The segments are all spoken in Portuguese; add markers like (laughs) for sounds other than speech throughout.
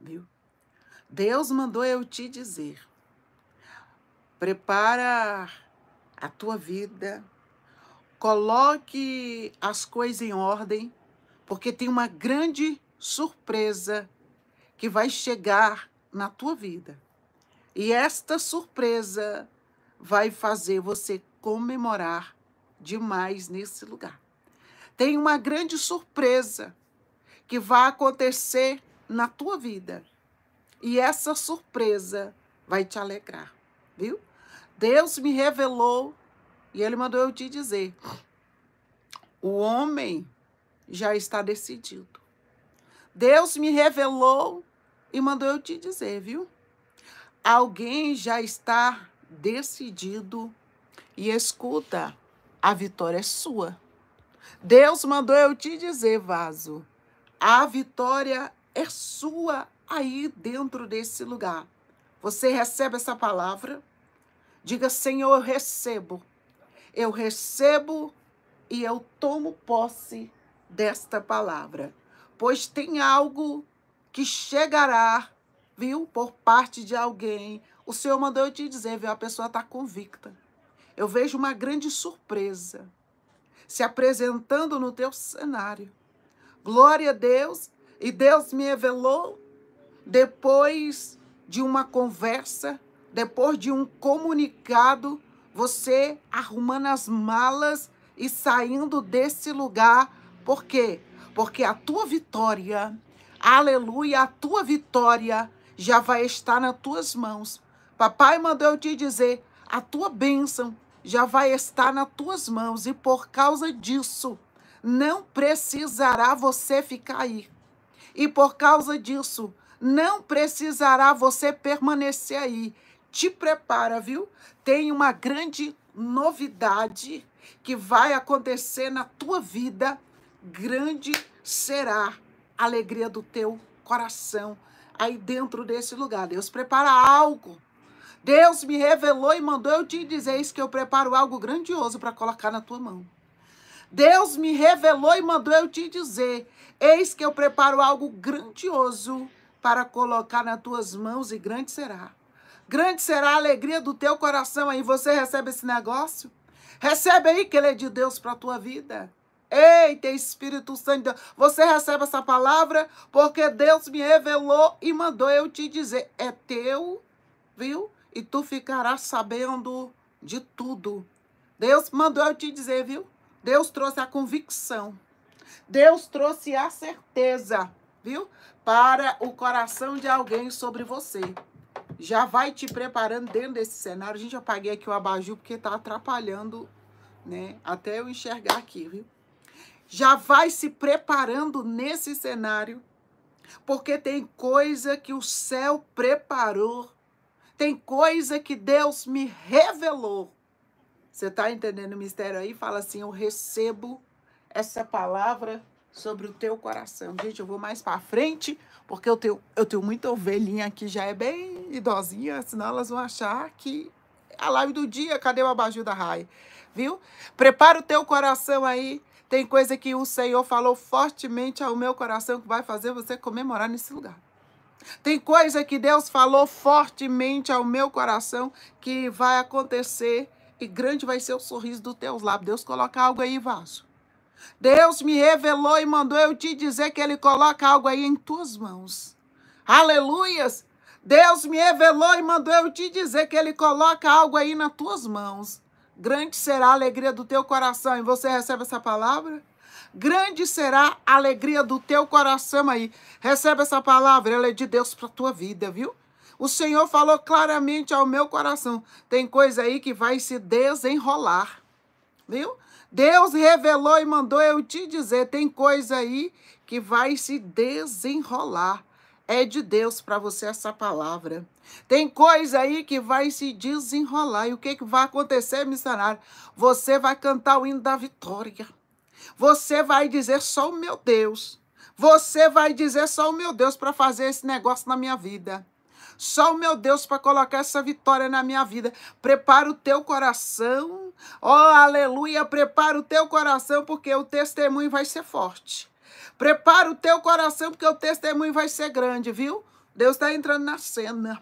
viu? Deus mandou eu te dizer: prepara a tua vida, coloque as coisas em ordem, porque tem uma grande surpresa que vai chegar na tua vida. E esta surpresa vai fazer você comemorar demais nesse lugar. Tem uma grande surpresa que vai acontecer na tua vida. E essa surpresa vai te alegrar, viu? Deus me revelou e ele mandou eu te dizer: o homem já está decidido. Deus me revelou e mandou eu te dizer, viu? Alguém já está decidido e escuta, a vitória é sua. Deus mandou eu te dizer, vaso, a vitória é sua aí dentro desse lugar. Você recebe essa palavra? Diga, Senhor, eu recebo. Eu recebo e eu tomo posse desta palavra, pois tem algo que chegará, viu, por parte de alguém. O Senhor mandou eu te dizer, viu, a pessoa está convicta. Eu vejo uma grande surpresa se apresentando no teu cenário. Glória a Deus, e Deus me revelou depois de uma conversa, depois de um comunicado, você arrumando as malas e saindo desse lugar. Por quê? Porque a tua vitória, aleluia, a tua vitória já vai estar nas tuas mãos. Papai mandou eu te dizer, a tua bênção já vai estar nas tuas mãos e por causa disso não precisará você ficar aí. E por causa disso, não precisará você permanecer aí. Te prepara, viu? Tem uma grande novidade que vai acontecer na tua vida. Grande será a alegria do teu coração aí dentro desse lugar. Deus prepara algo. Deus me revelou e mandou eu te dizer isso que eu preparo algo grandioso para colocar na tua mão. Deus me revelou e mandou eu te dizer Eis que eu preparo algo grandioso para colocar nas tuas mãos e grande será. Grande será a alegria do teu coração aí. Você recebe esse negócio? Recebe aí que ele é de Deus para a tua vida. Eita, Espírito Santo, você recebe essa palavra porque Deus me revelou e mandou eu te dizer. É teu, viu? E tu ficarás sabendo de tudo. Deus mandou eu te dizer, viu? Deus trouxe a convicção Deus trouxe a certeza, viu? Para o coração de alguém sobre você. Já vai te preparando dentro desse cenário. Gente, já apaguei aqui o abajur porque tá atrapalhando, né? Até eu enxergar aqui, viu? Já vai se preparando nesse cenário, porque tem coisa que o céu preparou, tem coisa que Deus me revelou. Você tá entendendo o mistério aí? Fala assim: eu recebo essa palavra sobre o teu coração. Gente, eu vou mais para frente, porque eu tenho, eu tenho muita ovelhinha aqui, já é bem idosinha, senão elas vão achar que é a live do dia, cadê o abajur da raia? Viu? Prepara o teu coração aí. Tem coisa que o Senhor falou fortemente ao meu coração que vai fazer você comemorar nesse lugar. Tem coisa que Deus falou fortemente ao meu coração que vai acontecer e grande vai ser o sorriso dos teus lábios. Deus coloca algo aí, Vaso. Deus me revelou e mandou eu te dizer que Ele coloca algo aí em tuas mãos. Aleluias! Deus me revelou e mandou eu te dizer que Ele coloca algo aí nas tuas mãos. Grande será a alegria do teu coração. E você recebe essa palavra? Grande será a alegria do teu coração aí. Recebe essa palavra, ela é de Deus para tua vida, viu? O Senhor falou claramente ao meu coração: tem coisa aí que vai se desenrolar, viu? Deus revelou e mandou eu te dizer: tem coisa aí que vai se desenrolar. É de Deus para você essa palavra. Tem coisa aí que vai se desenrolar. E o que, que vai acontecer, missionário? Você vai cantar o hino da vitória. Você vai dizer só o meu Deus. Você vai dizer só o meu Deus para fazer esse negócio na minha vida. Só o meu Deus para colocar essa vitória na minha vida. Prepara o teu coração Oh, aleluia, prepara o teu coração porque o testemunho vai ser forte. Prepara o teu coração porque o testemunho vai ser grande, viu? Deus está entrando na cena.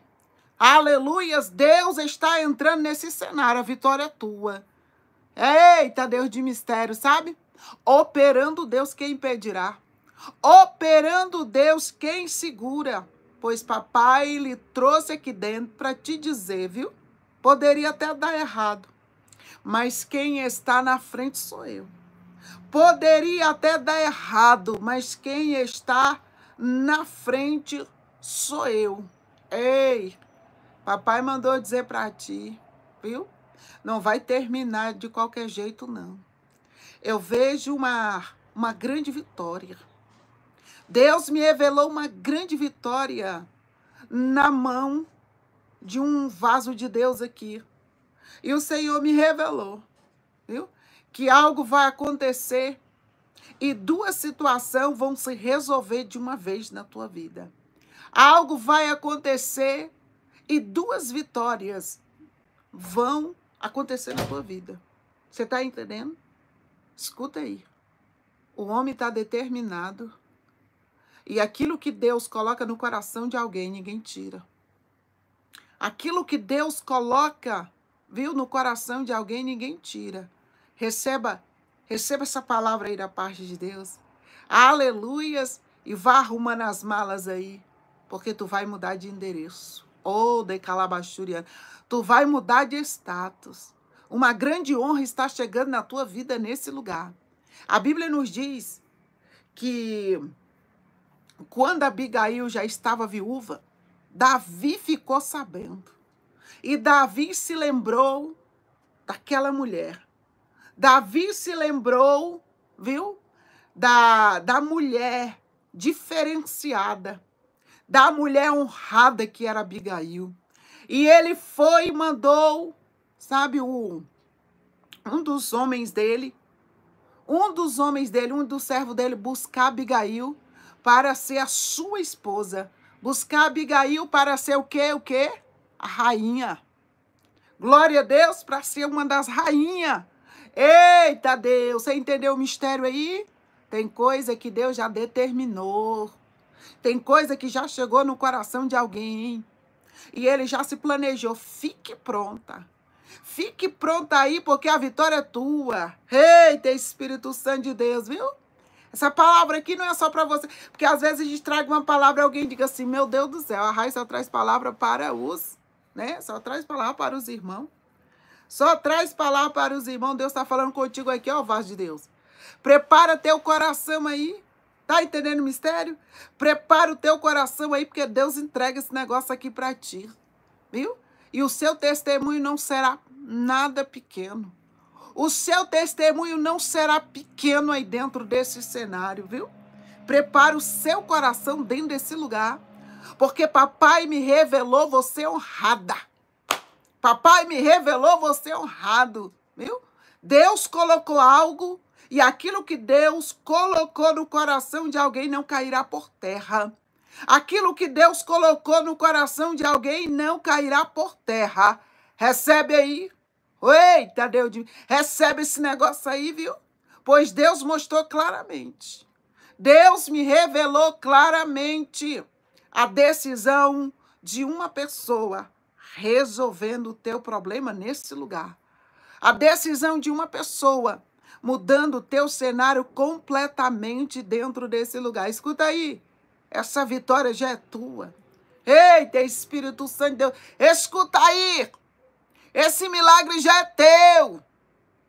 Aleluias, Deus está entrando nesse cenário, a vitória é tua. Eita, Deus de mistério, sabe? Operando Deus quem impedirá. Operando Deus quem segura. Pois papai lhe trouxe aqui dentro para te dizer, viu? Poderia até dar errado, mas quem está na frente sou eu. Poderia até dar errado, mas quem está na frente sou eu. Ei, papai mandou dizer para ti, viu? Não vai terminar de qualquer jeito, não. Eu vejo uma, uma grande vitória. Deus me revelou uma grande vitória na mão de um vaso de Deus aqui. E o Senhor me revelou, viu? Que algo vai acontecer e duas situações vão se resolver de uma vez na tua vida. Algo vai acontecer e duas vitórias vão acontecer na tua vida. Você está entendendo? Escuta aí. O homem está determinado. E aquilo que Deus coloca no coração de alguém, ninguém tira. Aquilo que Deus coloca viu no coração de alguém, ninguém tira. Receba, receba essa palavra aí da parte de Deus. Aleluias e vá arrumando as malas aí, porque tu vai mudar de endereço. Oh, de tu vai mudar de status. Uma grande honra está chegando na tua vida nesse lugar. A Bíblia nos diz que quando Abigail já estava viúva, Davi ficou sabendo. E Davi se lembrou daquela mulher. Davi se lembrou, viu? Da, da mulher diferenciada, da mulher honrada que era Abigail. E ele foi e mandou, sabe, o, um dos homens dele, um dos homens dele, um dos servos dele, buscar Abigail para ser a sua esposa. Buscar Abigail para ser o quê? O quê? a rainha. Glória a Deus para ser uma das rainhas. Eita Deus, você entendeu o mistério aí? Tem coisa que Deus já determinou. Tem coisa que já chegou no coração de alguém. E ele já se planejou. Fique pronta. Fique pronta aí, porque a vitória é tua. Eita, Espírito Santo de Deus, viu? Essa palavra aqui não é só para você. Porque às vezes a gente traga uma palavra e alguém diga assim: Meu Deus do céu, a raiz só traz palavra para os né? Só traz palavra para os irmãos. Só traz palavra para os irmãos. Deus está falando contigo aqui, ó, vaso de Deus. Prepara teu coração aí. Tá entendendo o mistério? Prepara o teu coração aí, porque Deus entrega esse negócio aqui para ti. Viu? E o seu testemunho não será nada pequeno. O seu testemunho não será pequeno aí dentro desse cenário, viu? Prepara o seu coração dentro desse lugar porque papai me revelou você honrada. Papai me revelou você honrado, viu? Deus colocou algo e aquilo que Deus colocou no coração de alguém não cairá por terra. Aquilo que Deus colocou no coração de alguém não cairá por terra. Recebe aí. Eita, Deus, recebe esse negócio aí, viu? Pois Deus mostrou claramente. Deus me revelou claramente a decisão de uma pessoa resolvendo o teu problema nesse lugar. A decisão de uma pessoa mudando o teu cenário completamente dentro desse lugar. Escuta aí, essa vitória já é tua. Eita, Espírito Santo de Deus, escuta aí, esse milagre já é teu.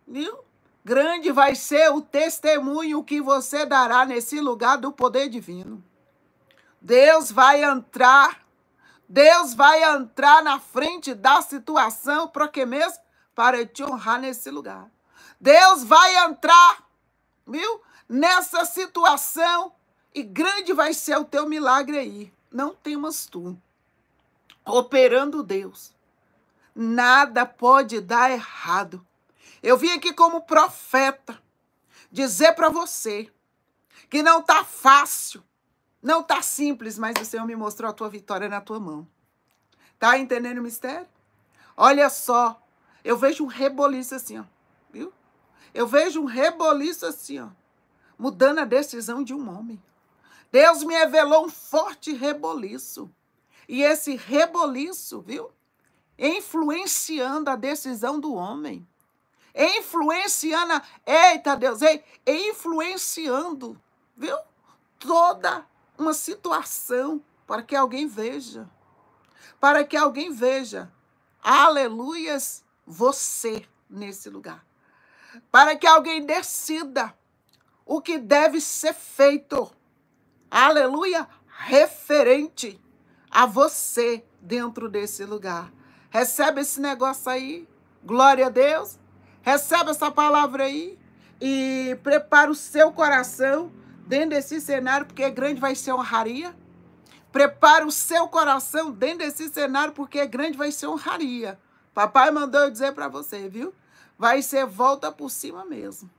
Viu? Grande vai ser o testemunho que você dará nesse lugar do poder divino. Deus vai entrar, Deus vai entrar na frente da situação, para que mesmo? Para te honrar nesse lugar. Deus vai entrar, viu? Nessa situação, e grande vai ser o teu milagre aí. Não temas tu. Operando Deus. Nada pode dar errado. Eu vim aqui como profeta dizer para você que não tá fácil não tá simples, mas o Senhor me mostrou a tua vitória na tua mão. Tá entendendo o mistério? Olha só, eu vejo um reboliço assim, ó. Viu? Eu vejo um reboliço assim, ó. Mudando a decisão de um homem. Deus me revelou um forte reboliço. E esse reboliço, viu? Influenciando a decisão do homem. Influenciando, a... eita Deus, ei, influenciando, viu? Toda uma situação para que alguém veja. Para que alguém veja, aleluias, você nesse lugar. Para que alguém decida o que deve ser feito, aleluia, referente a você dentro desse lugar. Recebe esse negócio aí, glória a Deus. Recebe essa palavra aí e prepara o seu coração dentro desse cenário, porque é grande vai ser honraria. Prepara o seu coração dentro desse cenário, porque é grande vai ser honraria. Papai mandou eu dizer para você, viu? Vai ser volta por cima mesmo.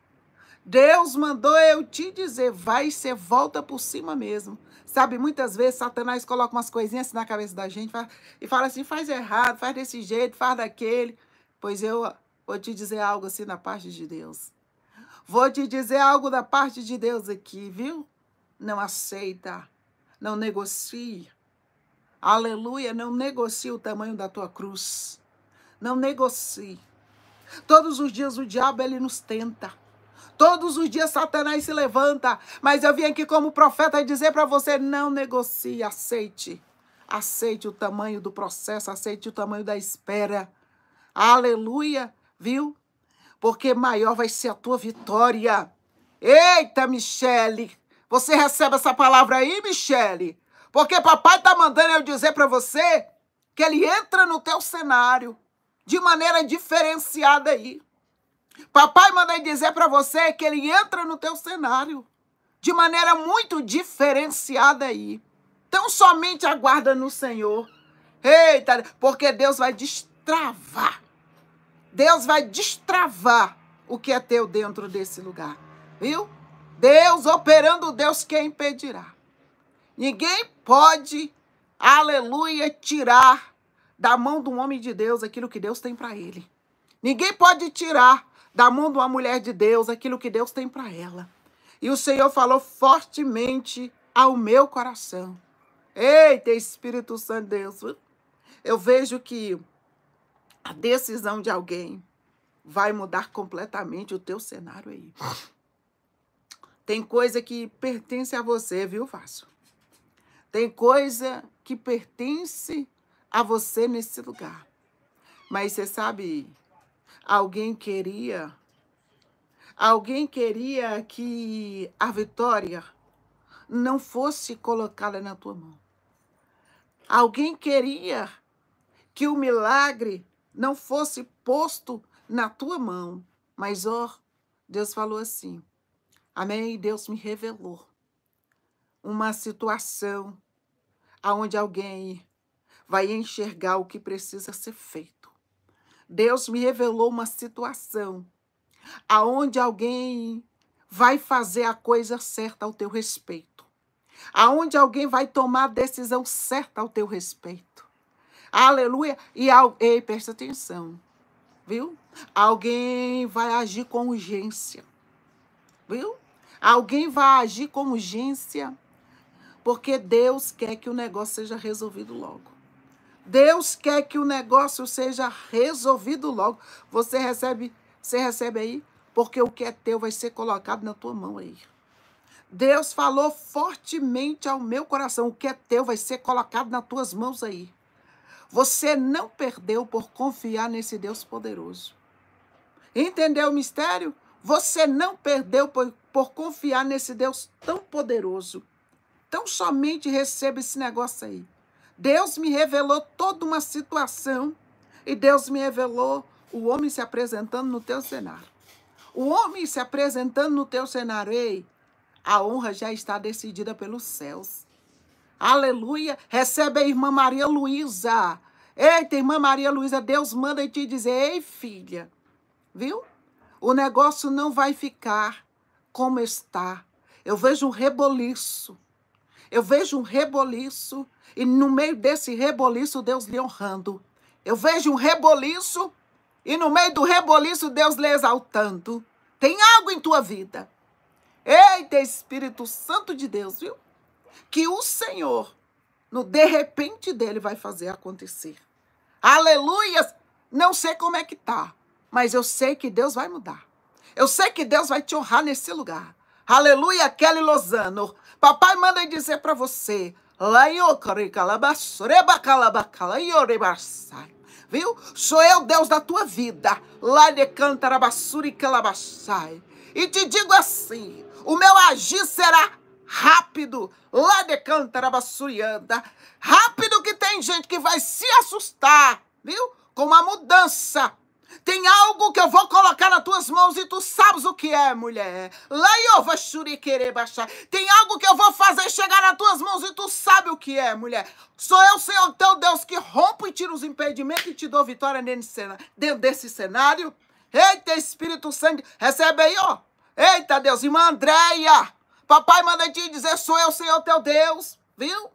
Deus mandou eu te dizer, vai ser volta por cima mesmo. Sabe, muitas vezes Satanás coloca umas coisinhas assim na cabeça da gente e fala assim, faz errado, faz desse jeito, faz daquele. Pois eu vou te dizer algo assim na parte de Deus. Vou te dizer algo da parte de Deus aqui, viu? Não aceita, não negocie. Aleluia, não negocie o tamanho da tua cruz. Não negocie. Todos os dias o diabo ele nos tenta. Todos os dias Satanás se levanta, mas eu vim aqui como profeta dizer para você: não negocie, aceite. Aceite o tamanho do processo, aceite o tamanho da espera. Aleluia, viu? porque maior vai ser a tua vitória. Eita, Michele! Você recebe essa palavra aí, Michele? Porque papai tá mandando eu dizer para você que ele entra no teu cenário de maneira diferenciada aí. Papai manda dizer para você que ele entra no teu cenário de maneira muito diferenciada aí. Então somente aguarda no Senhor. Eita, porque Deus vai destravar Deus vai destravar o que é teu dentro desse lugar, viu? Deus operando, Deus quem impedirá. Ninguém pode, aleluia, tirar da mão de um homem de Deus aquilo que Deus tem para ele. Ninguém pode tirar da mão de uma mulher de Deus aquilo que Deus tem para ela. E o Senhor falou fortemente ao meu coração. Eita, Espírito Santo de Deus, eu vejo que a decisão de alguém vai mudar completamente o teu cenário aí. Tem coisa que pertence a você, viu, Fácil? Tem coisa que pertence a você nesse lugar. Mas você sabe, alguém queria alguém queria que a vitória não fosse colocada na tua mão. Alguém queria que o milagre não fosse posto na tua mão. Mas, ó, Deus falou assim. Amém? Deus me revelou uma situação aonde alguém vai enxergar o que precisa ser feito. Deus me revelou uma situação aonde alguém vai fazer a coisa certa ao teu respeito. Aonde alguém vai tomar a decisão certa ao teu respeito Aleluia. E, al... Ei, presta atenção. Viu? Alguém vai agir com urgência. Viu? Alguém vai agir com urgência. Porque Deus quer que o negócio seja resolvido logo. Deus quer que o negócio seja resolvido logo. Você recebe, você recebe aí, porque o que é teu vai ser colocado na tua mão aí. Deus falou fortemente ao meu coração, o que é teu vai ser colocado nas tuas mãos aí. Você não perdeu por confiar nesse Deus poderoso. Entendeu o mistério? Você não perdeu por, por confiar nesse Deus tão poderoso. Então, somente receba esse negócio aí. Deus me revelou toda uma situação e Deus me revelou o homem se apresentando no teu cenário. O homem se apresentando no teu cenário, ei, a honra já está decidida pelos céus. Aleluia. Recebe a irmã Maria Luísa. Eita, irmã Maria Luísa, Deus manda te dizer: ei, filha, viu? O negócio não vai ficar como está. Eu vejo um reboliço. Eu vejo um reboliço. E no meio desse reboliço, Deus lhe honrando. Eu vejo um reboliço. E no meio do reboliço, Deus lhe exaltando. Tem algo em tua vida. Eita, Espírito Santo de Deus, viu? que o Senhor, no de repente dele, vai fazer acontecer. Aleluias! Não sei como é que tá, mas eu sei que Deus vai mudar. Eu sei que Deus vai te honrar nesse lugar. Aleluia, Kelly Lozano. Papai manda dizer para você. Viu? Sou eu Deus da tua vida. Lá E te digo assim: o meu agir será rápido, lá de Cantarabassurianda, rápido que tem gente que vai se assustar, viu? Com uma mudança. Tem algo que eu vou colocar nas tuas mãos e tu sabes o que é, mulher. Laiova querer baixar. Tem algo que eu vou fazer chegar nas tuas mãos e tu sabe o que é, mulher. Sou eu, Senhor teu Deus, que rompo e tiro os impedimentos e te dou vitória dentro desse cenário. Eita, Espírito Santo, recebe aí, ó. Eita, Deus, irmã Andréia. Papai manda te dizer: sou eu, Senhor teu Deus, viu?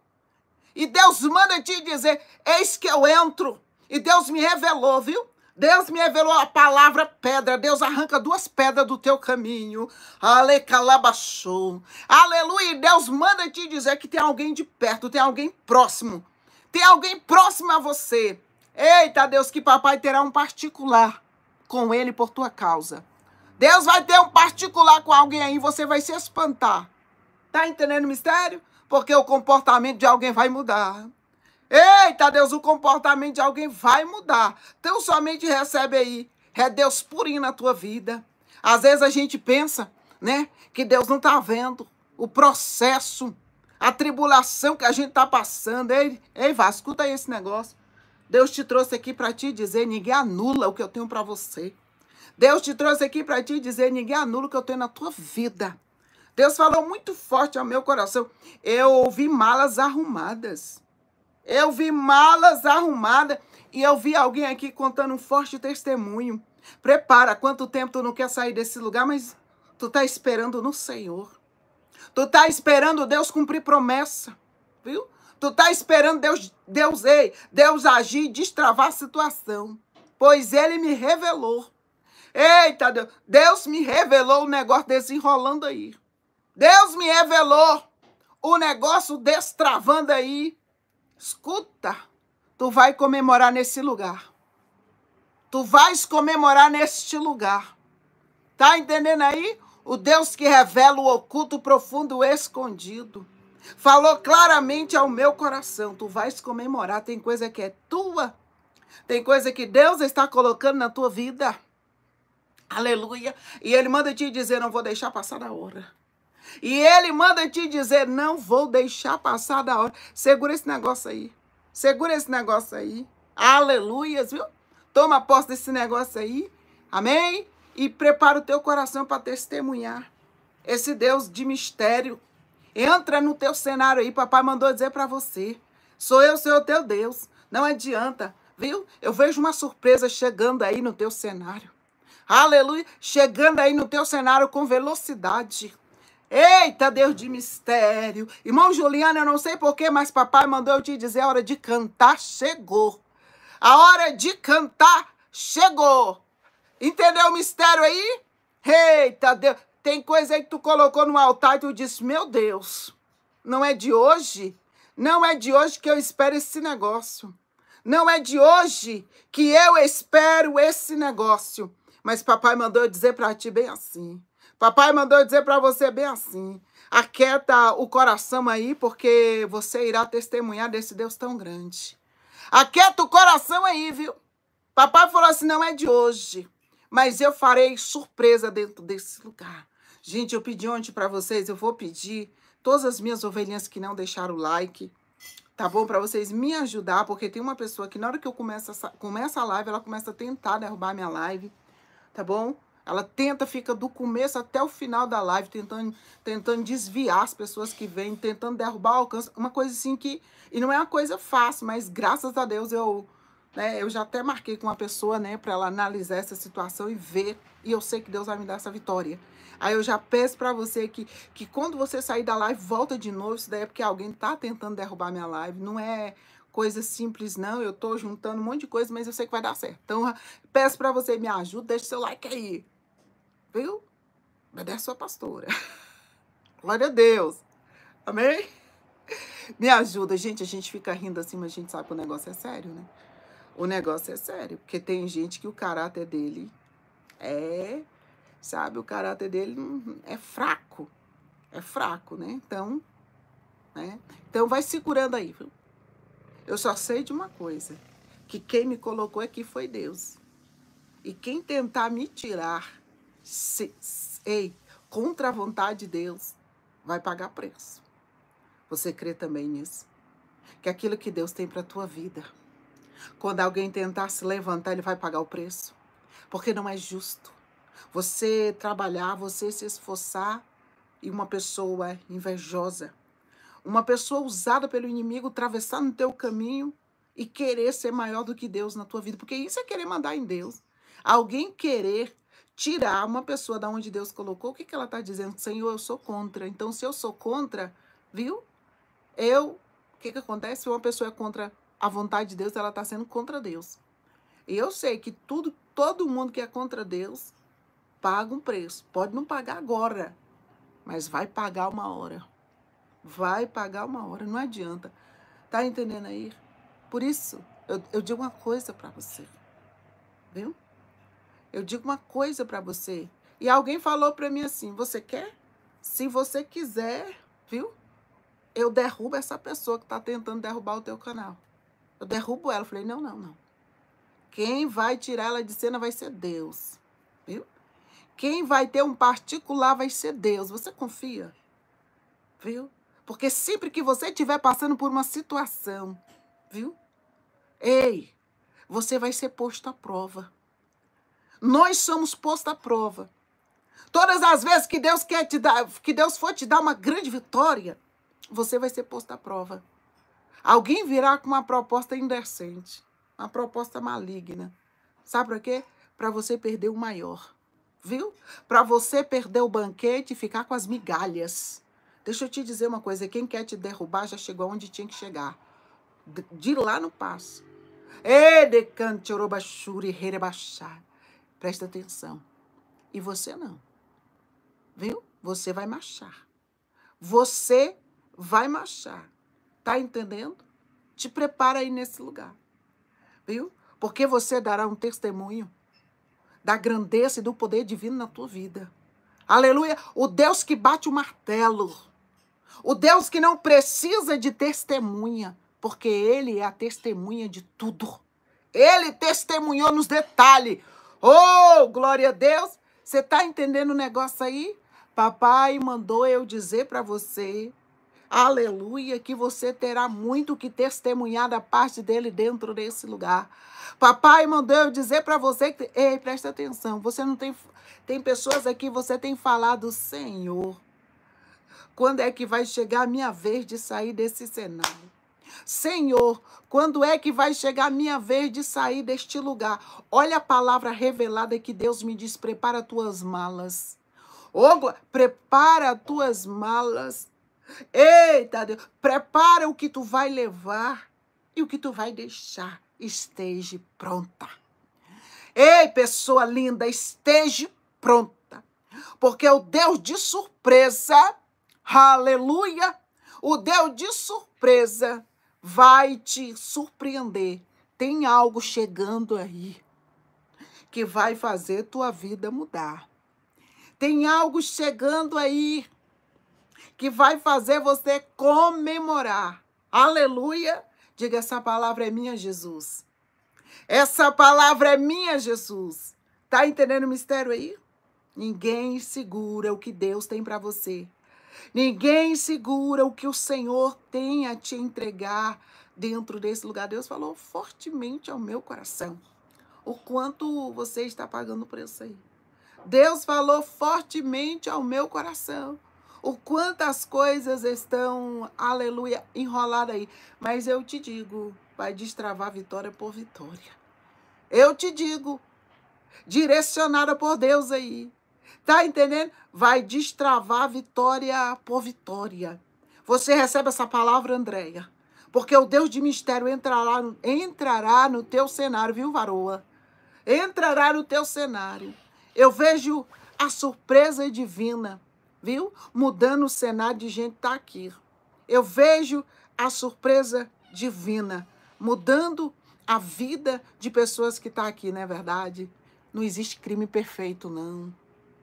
E Deus manda te dizer: eis que eu entro. E Deus me revelou, viu? Deus me revelou a palavra pedra. Deus arranca duas pedras do teu caminho. Ale calabachou. Aleluia. Deus manda te dizer que tem alguém de perto, tem alguém próximo. Tem alguém próximo a você. Eita, Deus, que papai terá um particular com ele por tua causa. Deus vai ter um particular com alguém aí, você vai se espantar. Tá entendendo o mistério? Porque o comportamento de alguém vai mudar. Eita Deus, o comportamento de alguém vai mudar. Então somente recebe aí. É Deus purinho na tua vida. Às vezes a gente pensa, né, que Deus não tá vendo o processo, a tribulação que a gente tá passando. Ei, ei escuta aí esse negócio. Deus te trouxe aqui para te dizer, ninguém anula o que eu tenho para você. Deus te trouxe aqui para te dizer: ninguém anula o que eu tenho na tua vida. Deus falou muito forte ao meu coração. Eu ouvi malas arrumadas. Eu vi malas arrumadas. E eu vi alguém aqui contando um forte testemunho. Prepara, quanto tempo tu não quer sair desse lugar, mas tu está esperando no Senhor. Tu está esperando Deus cumprir promessa, viu? Tu está esperando Deus, Deus, ei, Deus agir e destravar a situação. Pois ele me revelou Eita Deus, Deus me revelou o negócio desenrolando aí. Deus me revelou o negócio destravando aí. Escuta, tu vai comemorar nesse lugar. Tu vais comemorar neste lugar. Tá entendendo aí? O Deus que revela o oculto, profundo, escondido. Falou claramente ao meu coração: tu vais comemorar. Tem coisa que é tua, tem coisa que Deus está colocando na tua vida. Aleluia. E ele manda te dizer: não vou deixar passar da hora. E ele manda te dizer: não vou deixar passar da hora. Segura esse negócio aí. Segura esse negócio aí. Aleluias, viu? Toma posse desse negócio aí. Amém? E prepara o teu coração para testemunhar esse Deus de mistério. Entra no teu cenário aí, papai mandou dizer para você. Sou eu, Senhor teu Deus. Não adianta, viu? Eu vejo uma surpresa chegando aí no teu cenário aleluia, chegando aí no teu cenário com velocidade. Eita, Deus de mistério. Irmão Juliano, eu não sei porquê, mas papai mandou eu te dizer: a hora de cantar chegou. A hora de cantar chegou. Entendeu o mistério aí? Eita, Deus. Tem coisa aí que tu colocou no altar e tu disse: Meu Deus, não é de hoje? Não é de hoje que eu espero esse negócio. Não é de hoje que eu espero esse negócio. Mas papai mandou dizer para ti bem assim. Papai mandou dizer para você bem assim. Aquieta o coração aí, porque você irá testemunhar desse Deus tão grande. Aquieta o coração aí, viu? Papai falou assim: não é de hoje, mas eu farei surpresa dentro desse lugar. Gente, eu pedi ontem para vocês, eu vou pedir todas as minhas ovelhinhas que não deixaram o like, tá bom? Para vocês me ajudar, porque tem uma pessoa que na hora que eu começo, essa, começo a live, ela começa a tentar derrubar minha live tá bom? Ela tenta, fica do começo até o final da live, tentando, tentando desviar as pessoas que vêm, tentando derrubar o alcance. Uma coisa assim que. E não é uma coisa fácil, mas graças a Deus eu. Né, eu já até marquei com uma pessoa, né, para ela analisar essa situação e ver. E eu sei que Deus vai me dar essa vitória. Aí eu já peço para você que, que quando você sair da live, volta de novo. Isso daí é porque alguém tá tentando derrubar minha live. Não é coisa simples, não. Eu tô juntando um monte de coisa, mas eu sei que vai dar certo. Então, ah, peço para você me ajuda, deixa seu like aí. Viu? a sua pastora. (laughs) Glória a Deus. Amém? Me ajuda. Gente, a gente fica rindo assim, mas a gente sabe que o negócio é sério, né? O negócio é sério, porque tem gente que o caráter dele é, sabe, o caráter dele é fraco. É fraco, né? Então, né? Então vai segurando aí, viu? Eu só sei de uma coisa: que quem me colocou aqui foi Deus. E quem tentar me tirar, se, se, ei, contra a vontade de Deus, vai pagar preço. Você crê também nisso? Que aquilo que Deus tem para a tua vida, quando alguém tentar se levantar, ele vai pagar o preço. Porque não é justo você trabalhar, você se esforçar e uma pessoa invejosa uma pessoa usada pelo inimigo atravessar no teu caminho e querer ser maior do que Deus na tua vida, porque isso é querer mandar em Deus. Alguém querer tirar uma pessoa da onde Deus colocou, o que, que ela está dizendo? Senhor, eu sou contra. Então, se eu sou contra, viu? Eu, o que, que acontece? Se uma pessoa é contra a vontade de Deus, ela está sendo contra Deus. E eu sei que tudo, todo mundo que é contra Deus paga um preço. Pode não pagar agora, mas vai pagar uma hora vai pagar uma hora, não adianta. Tá entendendo aí? Por isso, eu, eu digo uma coisa para você. Viu? Eu digo uma coisa para você. E alguém falou para mim assim: "Você quer? Se você quiser, viu? Eu derrubo essa pessoa que tá tentando derrubar o teu canal. Eu derrubo ela". Eu falei: "Não, não, não. Quem vai tirar ela de cena vai ser Deus". Viu? Quem vai ter um particular vai ser Deus. Você confia? Viu? Porque sempre que você estiver passando por uma situação, viu? Ei, você vai ser posto à prova. Nós somos postos à prova. Todas as vezes que Deus quer te dar, que Deus for te dar uma grande vitória, você vai ser posto à prova. Alguém virá com uma proposta indecente, uma proposta maligna. Sabe para quê? Para você perder o maior, viu? Para você perder o banquete e ficar com as migalhas. Deixa eu te dizer uma coisa: quem quer te derrubar já chegou onde tinha que chegar. De lá no passo. É, Presta atenção. E você não. Viu? Você vai marchar. Você vai marchar. Tá entendendo? Te prepara aí nesse lugar. Viu? Porque você dará um testemunho da grandeza e do poder divino na tua vida. Aleluia! O Deus que bate o martelo o Deus que não precisa de testemunha, porque Ele é a testemunha de tudo. Ele testemunhou nos detalhes. Oh, glória a Deus! Você está entendendo o negócio aí? Papai mandou eu dizer para você, aleluia, que você terá muito que testemunhar da parte dele dentro desse lugar. Papai mandou eu dizer para você que, ei, presta atenção, você não tem tem pessoas aqui você tem falado, Senhor, quando é que vai chegar a minha vez de sair desse cenário? Senhor, quando é que vai chegar a minha vez de sair deste lugar? Olha a palavra revelada que Deus me diz: prepara tuas malas. Oh, prepara tuas malas. Eita, Deus, prepara o que tu vai levar e o que tu vai deixar. Esteja pronta. Ei, pessoa linda, esteja pronta. Porque o Deus de surpresa Aleluia! O Deus de surpresa vai te surpreender. Tem algo chegando aí que vai fazer tua vida mudar. Tem algo chegando aí que vai fazer você comemorar. Aleluia! Diga essa palavra é minha, Jesus. Essa palavra é minha, Jesus. Tá entendendo o mistério aí? Ninguém segura o que Deus tem para você. Ninguém segura o que o Senhor tem a te entregar dentro desse lugar. Deus falou fortemente ao meu coração. O quanto você está pagando por isso aí. Deus falou fortemente ao meu coração. O quantas coisas estão, aleluia, enroladas aí. Mas eu te digo, vai destravar vitória por vitória. Eu te digo, direcionada por Deus aí. Tá entendendo? Vai destravar vitória por vitória. Você recebe essa palavra, Andréia. Porque o Deus de mistério entrará, entrará no teu cenário, viu, varoa? Entrará no teu cenário. Eu vejo a surpresa divina, viu? Mudando o cenário de gente tá aqui. Eu vejo a surpresa divina mudando a vida de pessoas que tá aqui, não é verdade? Não existe crime perfeito, não.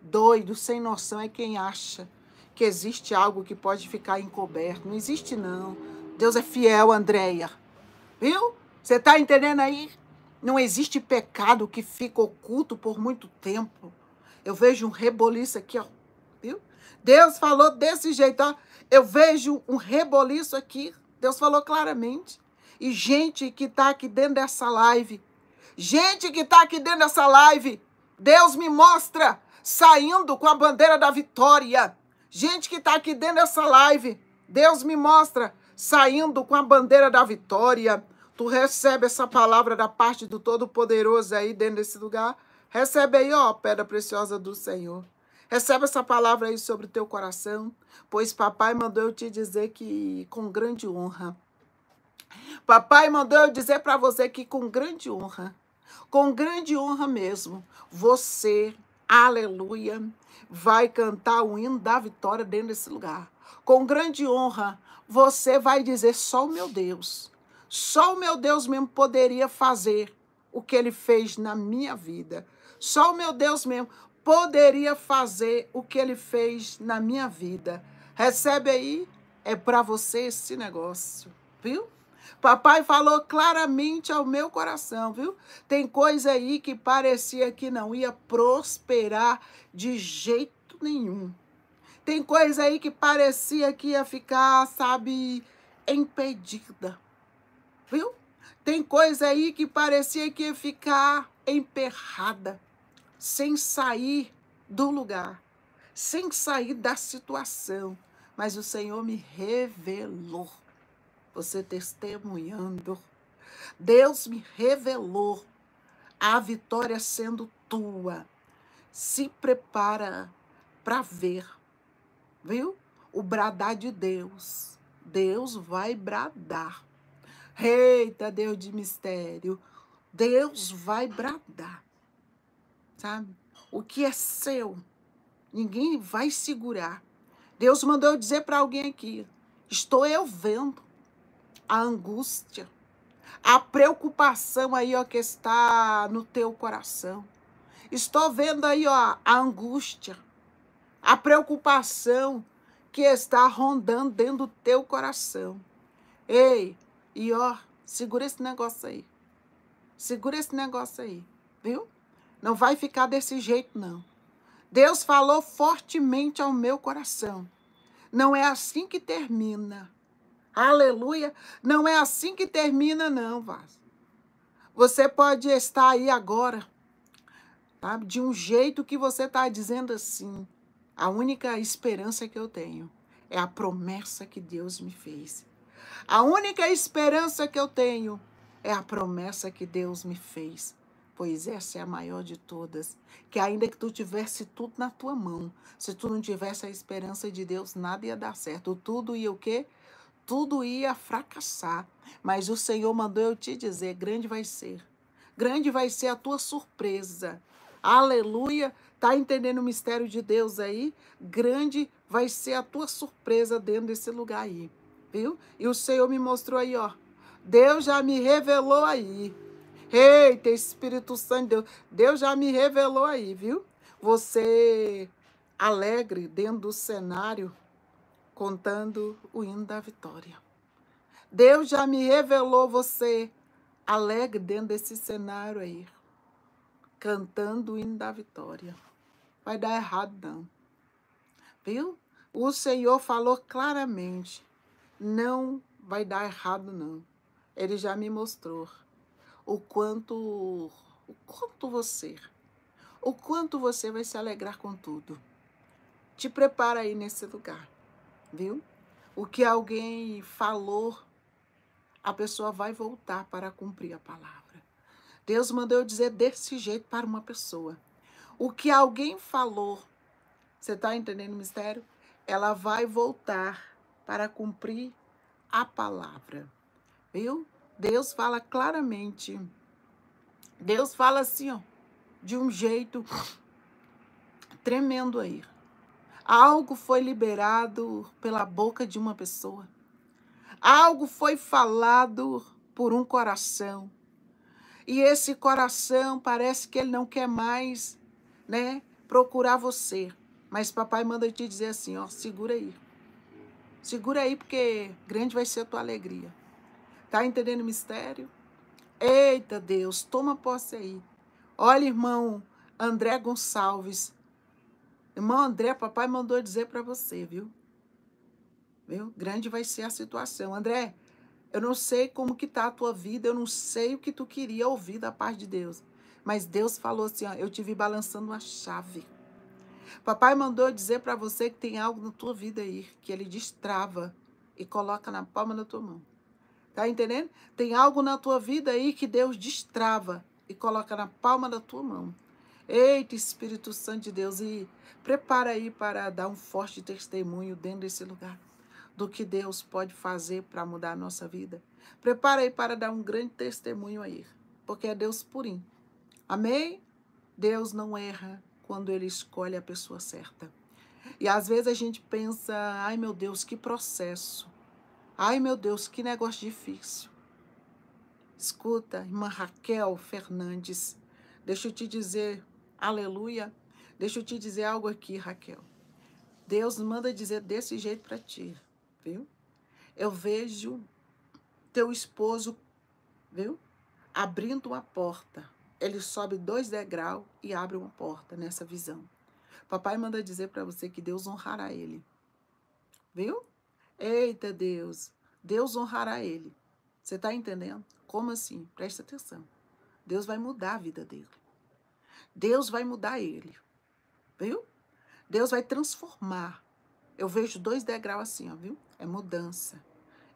Doido, sem noção é quem acha que existe algo que pode ficar encoberto. Não existe, não. Deus é fiel, Andréia. Viu? Você está entendendo aí? Não existe pecado que fica oculto por muito tempo. Eu vejo um reboliço aqui, ó. Viu? Deus falou desse jeito, ó. Eu vejo um reboliço aqui. Deus falou claramente. E gente que está aqui dentro dessa live. Gente que está aqui dentro dessa live. Deus me mostra saindo com a bandeira da vitória. Gente que está aqui dentro dessa live, Deus me mostra saindo com a bandeira da vitória. Tu recebe essa palavra da parte do Todo-Poderoso aí dentro desse lugar. Recebe aí, ó, pedra preciosa do Senhor. Recebe essa palavra aí sobre o teu coração, pois papai mandou eu te dizer que com grande honra. Papai mandou eu dizer para você que com grande honra, com grande honra mesmo, você aleluia, vai cantar o hino da vitória dentro desse lugar. Com grande honra, você vai dizer: só o meu Deus, só o meu Deus mesmo poderia fazer o que ele fez na minha vida. Só o meu Deus mesmo poderia fazer o que ele fez na minha vida. Recebe aí, é para você esse negócio, viu? Papai falou claramente ao meu coração, viu? Tem coisa aí que parecia que não ia prosperar de jeito nenhum. Tem coisa aí que parecia que ia ficar, sabe, impedida. Viu? Tem coisa aí que parecia que ia ficar emperrada, sem sair do lugar, sem sair da situação. Mas o Senhor me revelou você testemunhando. Deus me revelou a vitória sendo tua. Se prepara para ver, viu? O bradar de Deus. Deus vai bradar. Eita, Deus de mistério. Deus vai bradar. Sabe? O que é seu, ninguém vai segurar. Deus mandou eu dizer para alguém aqui: estou eu vendo a angústia, a preocupação aí, ó, que está no teu coração. Estou vendo aí, ó, a angústia, a preocupação que está rondando dentro do teu coração. Ei, e ó, segura esse negócio aí. Segura esse negócio aí, viu? Não vai ficar desse jeito, não. Deus falou fortemente ao meu coração. Não é assim que termina. Aleluia. Não é assim que termina, não, Vaz. Você pode estar aí agora, tá? De um jeito que você está dizendo assim. A única esperança que eu tenho é a promessa que Deus me fez. A única esperança que eu tenho é a promessa que Deus me fez. Pois essa é a maior de todas. Que ainda que tu tivesse tudo na tua mão, se tu não tivesse a esperança de Deus, nada ia dar certo. Tudo ia o quê? tudo ia fracassar. Mas o Senhor mandou eu te dizer: grande vai ser. Grande vai ser a tua surpresa. Aleluia. Tá entendendo o mistério de Deus aí? Grande vai ser a tua surpresa dentro desse lugar aí. Viu? E o Senhor me mostrou aí, ó. Deus já me revelou aí. Eita, Espírito Santo de Deus. Deus já me revelou aí, viu? Você alegre dentro do cenário contando o hino da vitória. Deus já me revelou você alegre dentro desse cenário aí, cantando o hino da vitória. Vai dar errado, não. Viu? O Senhor falou claramente: não vai dar errado, não. Ele já me mostrou o quanto, o quanto você, o quanto você vai se alegrar com tudo. Te prepara aí nesse lugar viu? O que alguém falou, a pessoa vai voltar para cumprir a palavra. Deus mandou eu dizer desse jeito para uma pessoa. O que alguém falou, você está entendendo o mistério? Ela vai voltar para cumprir a palavra, viu? Deus fala claramente. Deus fala assim, ó, de um jeito tremendo aí. Algo foi liberado pela boca de uma pessoa. Algo foi falado por um coração. E esse coração parece que ele não quer mais, né, procurar você. Mas papai manda te dizer assim, ó, segura aí. Segura aí porque grande vai ser a tua alegria. Tá entendendo o mistério? Eita Deus, toma posse aí. Olha, irmão André Gonçalves, Irmão André, papai mandou dizer para você, viu? Viu? Grande vai ser a situação. André, eu não sei como que tá a tua vida, eu não sei o que tu queria ouvir da paz de Deus. Mas Deus falou assim, ó, eu te vi balançando uma chave. Papai mandou dizer para você que tem algo na tua vida aí, que ele destrava e coloca na palma da tua mão. Tá entendendo? Tem algo na tua vida aí que Deus destrava e coloca na palma da tua mão. Eita, Espírito Santo de Deus, e prepara aí para dar um forte testemunho dentro desse lugar do que Deus pode fazer para mudar a nossa vida. Prepara aí para dar um grande testemunho aí, porque é Deus purinho. Amém? Deus não erra quando ele escolhe a pessoa certa. E às vezes a gente pensa, ai meu Deus, que processo. Ai meu Deus, que negócio difícil. Escuta, irmã Raquel Fernandes, deixa eu te dizer, Aleluia. Deixa eu te dizer algo aqui, Raquel. Deus manda dizer desse jeito para ti, viu? Eu vejo teu esposo, viu? Abrindo uma porta. Ele sobe dois degraus e abre uma porta nessa visão. Papai manda dizer para você que Deus honrará ele. Viu? Eita Deus, Deus honrará ele. Você está entendendo? Como assim? Presta atenção. Deus vai mudar a vida dele. Deus vai mudar ele, viu? Deus vai transformar. Eu vejo dois degraus assim, ó, viu? É mudança.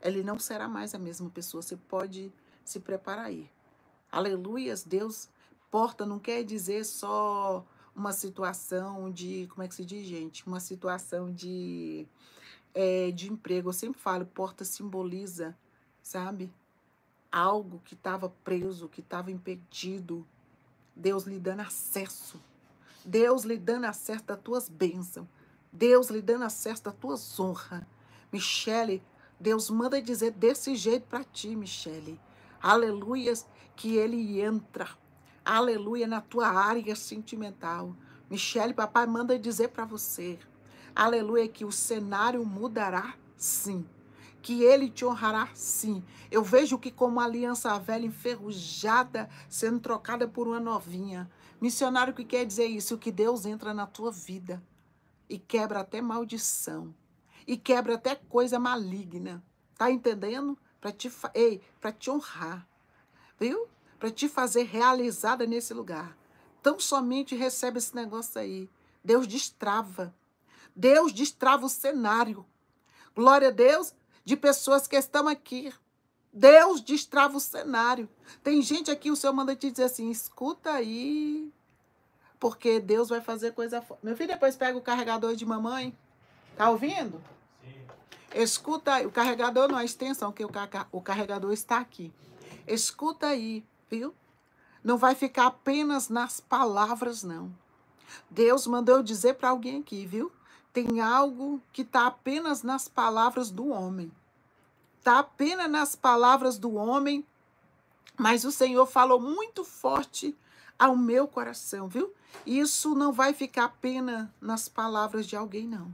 Ele não será mais a mesma pessoa. Você pode se preparar aí. Aleluias, Deus porta não quer dizer só uma situação de, como é que se diz, gente? Uma situação de, é, de emprego. Eu sempre falo, porta simboliza, sabe? Algo que estava preso, que estava impedido, Deus lhe dando acesso. Deus lhe dando acesso das tuas bênçãos. Deus lhe dando acesso das tuas honras. Michele, Deus manda dizer desse jeito para ti, Michele. Aleluias, que ele entra. Aleluia, na tua área sentimental. Michele, papai manda dizer para você. Aleluia, que o cenário mudará sim que ele te honrará sim. Eu vejo que como uma aliança velha enferrujada sendo trocada por uma novinha. Missionário o que quer dizer isso, que Deus entra na tua vida e quebra até maldição e quebra até coisa maligna. Tá entendendo? Para te, ei, para te honrar. Viu? Para te fazer realizada nesse lugar. Então somente recebe esse negócio aí. Deus destrava. Deus destrava o cenário. Glória a Deus, de pessoas que estão aqui. Deus destrava o cenário. Tem gente aqui, o Senhor manda te dizer assim: escuta aí, porque Deus vai fazer coisa forte. Meu filho depois pega o carregador de mamãe. Tá ouvindo? Sim. Escuta aí, o carregador não é extensão, que o carregador está aqui. Escuta aí, viu? Não vai ficar apenas nas palavras, não. Deus mandou eu dizer para alguém aqui, viu? Tem algo que está apenas nas palavras do homem tá apenas nas palavras do homem, mas o Senhor falou muito forte ao meu coração, viu? Isso não vai ficar apenas nas palavras de alguém, não.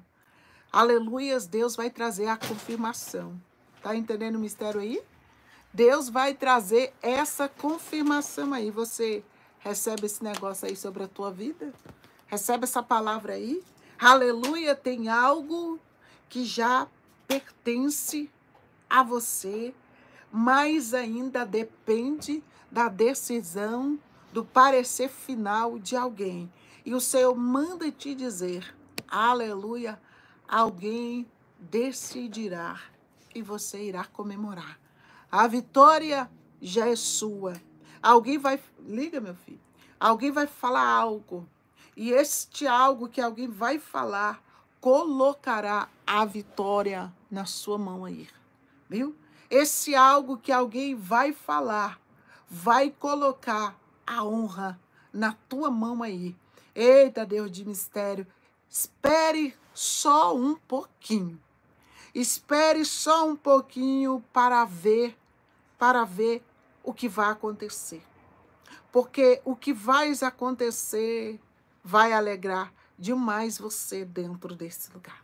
Aleluias, Deus vai trazer a confirmação. Tá entendendo o mistério aí? Deus vai trazer essa confirmação aí. Você recebe esse negócio aí sobre a tua vida? Recebe essa palavra aí? Aleluia, tem algo que já pertence a você, mas ainda depende da decisão, do parecer final de alguém. E o Senhor manda te dizer: aleluia, alguém decidirá e você irá comemorar. A vitória já é sua. Alguém vai, liga meu filho, alguém vai falar algo. E este algo que alguém vai falar colocará a vitória na sua mão aí viu? Esse é algo que alguém vai falar, vai colocar a honra na tua mão aí. Eita, Deus de mistério, espere só um pouquinho. Espere só um pouquinho para ver, para ver o que vai acontecer. Porque o que vai acontecer vai alegrar demais você dentro desse lugar.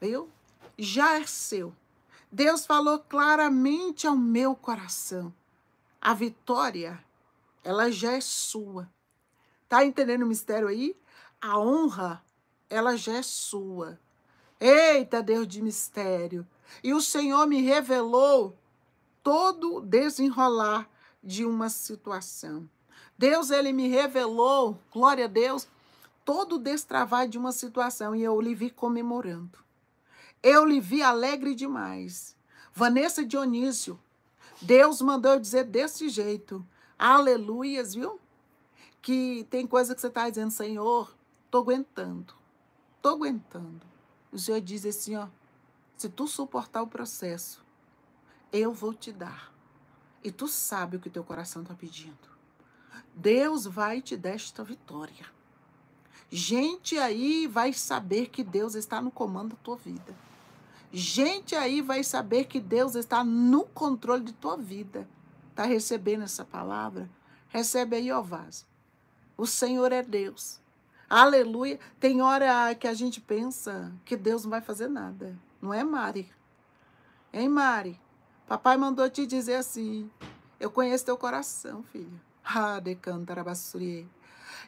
Viu? Já é seu. Deus falou claramente ao meu coração. A vitória, ela já é sua. Tá entendendo o mistério aí? A honra, ela já é sua. Eita, Deus de mistério. E o Senhor me revelou todo o desenrolar de uma situação. Deus, ele me revelou, glória a Deus, todo o destravar de uma situação e eu lhe vi comemorando. Eu lhe vi alegre demais. Vanessa Dionísio, Deus mandou eu dizer desse jeito. Aleluias, viu? Que tem coisa que você está dizendo, Senhor, tô aguentando. Tô aguentando. O Senhor diz assim, ó, se tu suportar o processo, eu vou te dar. E tu sabe o que teu coração está pedindo. Deus vai te dar esta vitória. Gente aí vai saber que Deus está no comando da tua vida gente aí vai saber que Deus está no controle de tua vida. Está recebendo essa palavra? Recebe aí, ó vaso. O Senhor é Deus. Aleluia. Tem hora que a gente pensa que Deus não vai fazer nada. Não é, Mari? Hein, Mari? Papai mandou te dizer assim. Eu conheço teu coração, filha. Ah, decantarabassuriei.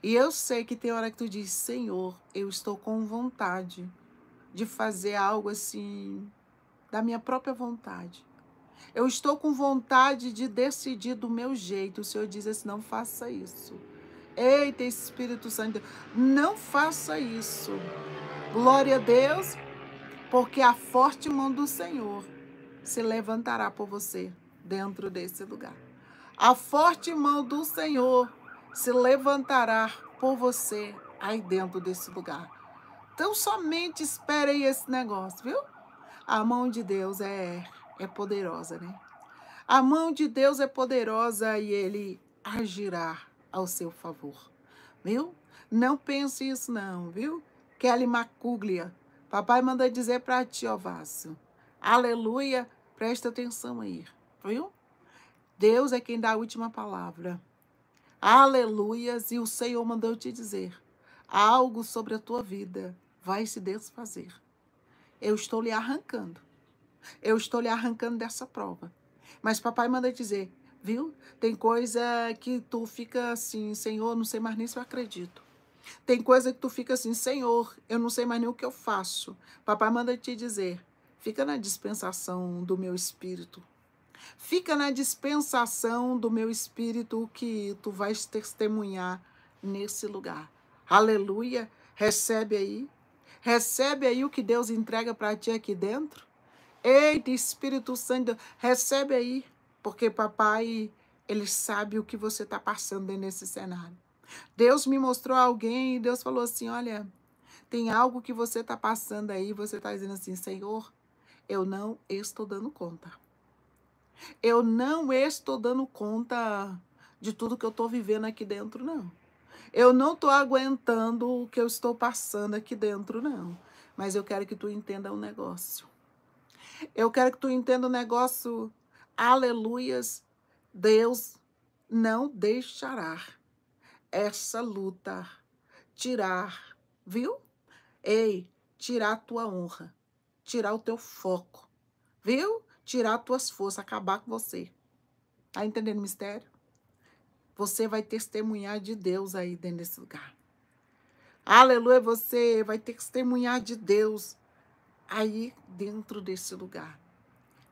E eu sei que tem hora que tu diz, Senhor, eu estou com vontade de fazer algo assim da minha própria vontade. Eu estou com vontade de decidir do meu jeito. O Senhor diz assim: não faça isso. Eita, Espírito Santo, não faça isso. Glória a Deus, porque a forte mão do Senhor se levantará por você dentro desse lugar. A forte mão do Senhor se levantará por você aí dentro desse lugar. Então somente esperem esse negócio, viu? A mão de Deus é, é poderosa, né? A mão de Deus é poderosa e ele agirá ao seu favor, viu? Não pense isso não, viu? Kelly Macuglia, papai manda dizer para ti, ó vaso. Aleluia, presta atenção aí, viu? Deus é quem dá a última palavra. Aleluias, e o Senhor mandou te dizer algo sobre a tua vida vai se desfazer. Eu estou lhe arrancando. Eu estou lhe arrancando dessa prova. Mas papai manda dizer, viu? Tem coisa que tu fica assim, Senhor, não sei mais nem se eu acredito. Tem coisa que tu fica assim, Senhor, eu não sei mais nem o que eu faço. Papai manda te dizer, fica na dispensação do meu espírito. Fica na dispensação do meu espírito que tu vais testemunhar nesse lugar. Aleluia! Recebe aí Recebe aí o que Deus entrega para ti aqui dentro. Eita, Espírito Santo, recebe aí, porque papai, ele sabe o que você está passando nesse cenário. Deus me mostrou alguém e Deus falou assim, olha, tem algo que você está passando aí, você está dizendo assim, Senhor, eu não estou dando conta. Eu não estou dando conta de tudo que eu estou vivendo aqui dentro, não eu não estou aguentando o que eu estou passando aqui dentro, não. Mas eu quero que tu entenda o um negócio. Eu quero que tu entenda o um negócio. Aleluias. Deus não deixará essa luta tirar, viu? Ei, tirar a tua honra, tirar o teu foco, viu? Tirar as tuas forças, acabar com você. Tá entendendo o mistério? Você vai testemunhar de Deus aí dentro desse lugar. Aleluia, você vai testemunhar de Deus aí dentro desse lugar.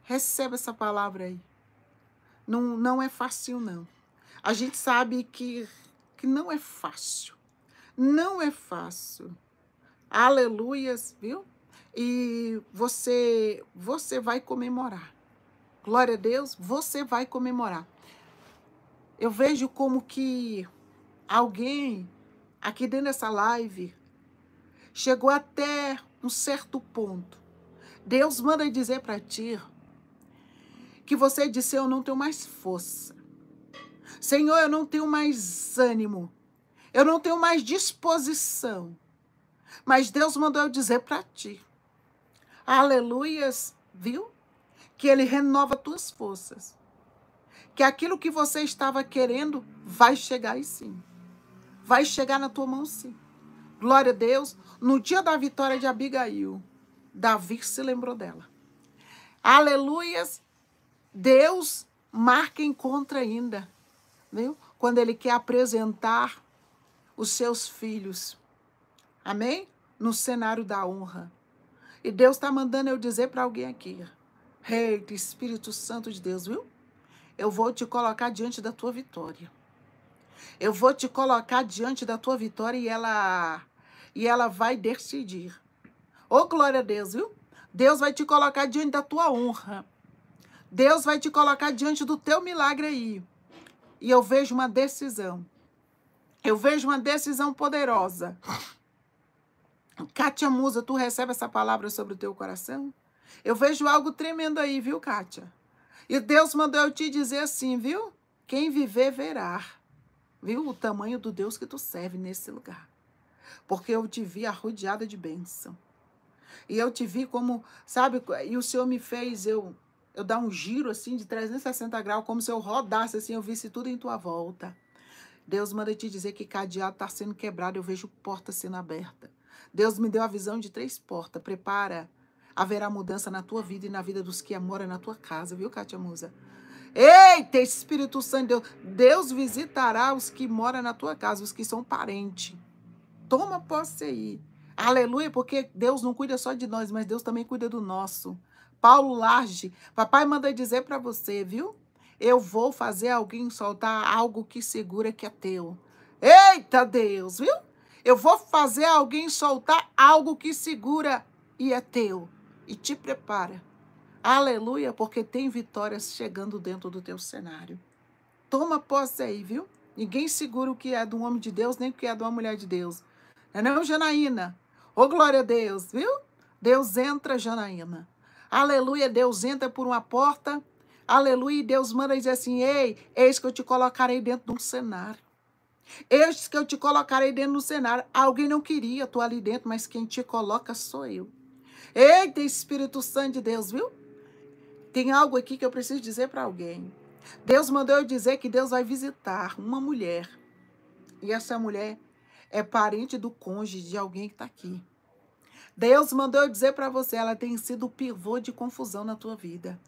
Receba essa palavra aí. Não, não é fácil, não. A gente sabe que, que não é fácil. Não é fácil. Aleluias, viu? E você, você vai comemorar. Glória a Deus, você vai comemorar eu vejo como que alguém aqui dentro dessa live chegou até um certo ponto. Deus manda dizer para ti que você disse: Eu não tenho mais força. Senhor, eu não tenho mais ânimo. Eu não tenho mais disposição. Mas Deus mandou eu dizer para ti: Aleluias, viu? Que Ele renova tuas forças que aquilo que você estava querendo vai chegar aí sim. Vai chegar na tua mão sim. Glória a Deus. No dia da vitória de Abigail, Davi se lembrou dela. Aleluias. Deus marca encontro ainda. Viu? Quando ele quer apresentar os seus filhos. Amém? No cenário da honra. E Deus está mandando eu dizer para alguém aqui. Rei, hey, Espírito Santo de Deus, viu? Eu vou te colocar diante da tua vitória. Eu vou te colocar diante da tua vitória e ela e ela vai decidir. Ô oh, glória a Deus, viu? Deus vai te colocar diante da tua honra. Deus vai te colocar diante do teu milagre aí. E eu vejo uma decisão. Eu vejo uma decisão poderosa. Kátia Musa, tu recebe essa palavra sobre o teu coração? Eu vejo algo tremendo aí, viu, Kátia? E Deus mandou eu te dizer assim, viu? Quem viver, verá. Viu o tamanho do Deus que tu serve nesse lugar. Porque eu te vi arrodeada de bênção. E eu te vi como, sabe, e o Senhor me fez eu eu dar um giro assim de 360 graus, como se eu rodasse assim, eu visse tudo em tua volta. Deus manda te dizer que cadeado está sendo quebrado, eu vejo porta sendo aberta. Deus me deu a visão de três portas. Prepara haverá mudança na tua vida e na vida dos que moram na tua casa, viu, Kátia Musa? Eita, Espírito Santo, Deus, Deus visitará os que moram na tua casa, os que são parente. Toma posse aí. Aleluia, porque Deus não cuida só de nós, mas Deus também cuida do nosso. Paulo Large, papai manda dizer para você, viu? Eu vou fazer alguém soltar algo que segura que é teu. Eita Deus, viu? Eu vou fazer alguém soltar algo que segura e é teu e te prepara. Aleluia, porque tem vitórias chegando dentro do teu cenário. Toma posse aí, viu? Ninguém segura o que é do homem de Deus, nem o que é de uma mulher de Deus. Não é não, Janaína? Ô, oh, glória a Deus, viu? Deus entra, Janaína. Aleluia, Deus entra por uma porta. Aleluia, Deus manda dizer assim: Ei, eis que eu te colocarei dentro de um cenário. Eis que eu te colocarei dentro do cenário. Alguém não queria, tu ali dentro, mas quem te coloca sou eu. Eita, Espírito Santo de Deus, viu? Tem algo aqui que eu preciso dizer para alguém. Deus mandou eu dizer que Deus vai visitar uma mulher. E essa mulher é parente do cônjuge de alguém que está aqui. Deus mandou eu dizer para você, ela tem sido o pivô de confusão na tua vida.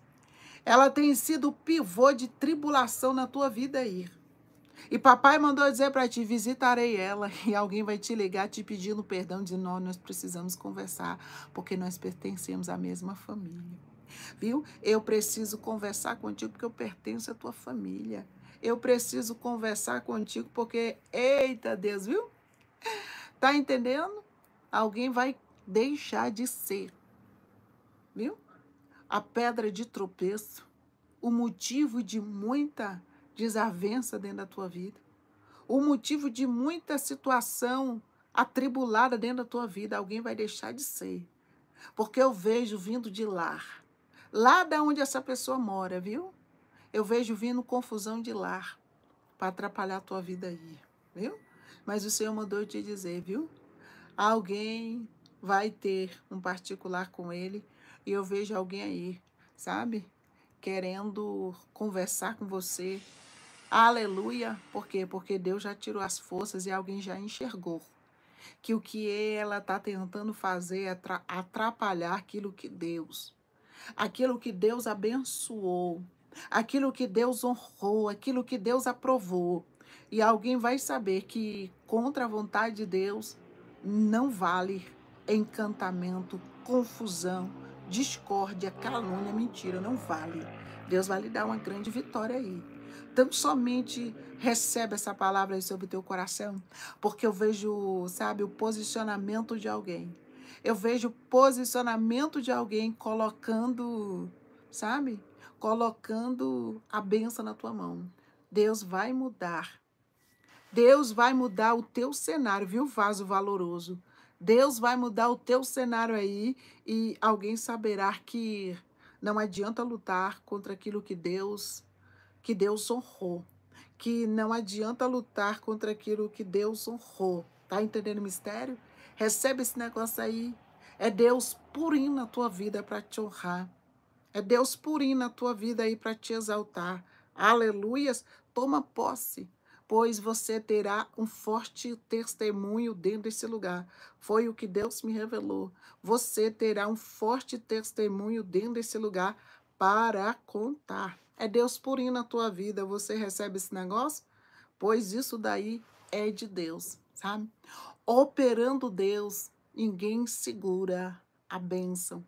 Ela tem sido o pivô de tribulação na tua vida aí. E papai mandou dizer para ti: visitarei ela (laughs) e alguém vai te ligar te pedindo perdão de nós. Nós precisamos conversar porque nós pertencemos à mesma família. Viu? Eu preciso conversar contigo porque eu pertenço à tua família. Eu preciso conversar contigo porque, eita Deus, viu? Tá entendendo? Alguém vai deixar de ser, viu? A pedra de tropeço, o motivo de muita desavença dentro da tua vida, o motivo de muita situação atribulada dentro da tua vida, alguém vai deixar de ser. Porque eu vejo vindo de lá, lá da onde essa pessoa mora, viu? Eu vejo vindo confusão de lar para atrapalhar a tua vida aí, viu? Mas o Senhor mandou te dizer, viu? Alguém vai ter um particular com ele e eu vejo alguém aí, sabe? Querendo conversar com você, Aleluia. Por quê? Porque Deus já tirou as forças e alguém já enxergou que o que ela está tentando fazer é atrapalhar aquilo que Deus, aquilo que Deus abençoou, aquilo que Deus honrou, aquilo que Deus aprovou. E alguém vai saber que contra a vontade de Deus não vale encantamento, confusão, discórdia, calúnia, mentira, não vale. Deus vai lhe dar uma grande vitória aí tão somente recebe essa palavra sobre o teu coração, porque eu vejo, sabe, o posicionamento de alguém. Eu vejo o posicionamento de alguém colocando, sabe, colocando a benção na tua mão. Deus vai mudar. Deus vai mudar o teu cenário, viu, vaso valoroso? Deus vai mudar o teu cenário aí e alguém saberá que não adianta lutar contra aquilo que Deus que Deus honrou, que não adianta lutar contra aquilo que Deus honrou. Tá entendendo o mistério? Recebe esse negócio aí. É Deus purinho na tua vida para te honrar. É Deus purinho na tua vida aí para te exaltar. Aleluias. Toma posse pois você terá um forte testemunho dentro desse lugar. Foi o que Deus me revelou. Você terá um forte testemunho dentro desse lugar para contar. É Deus purinho na tua vida. Você recebe esse negócio? Pois isso daí é de Deus, sabe? Operando Deus, ninguém segura a bênção.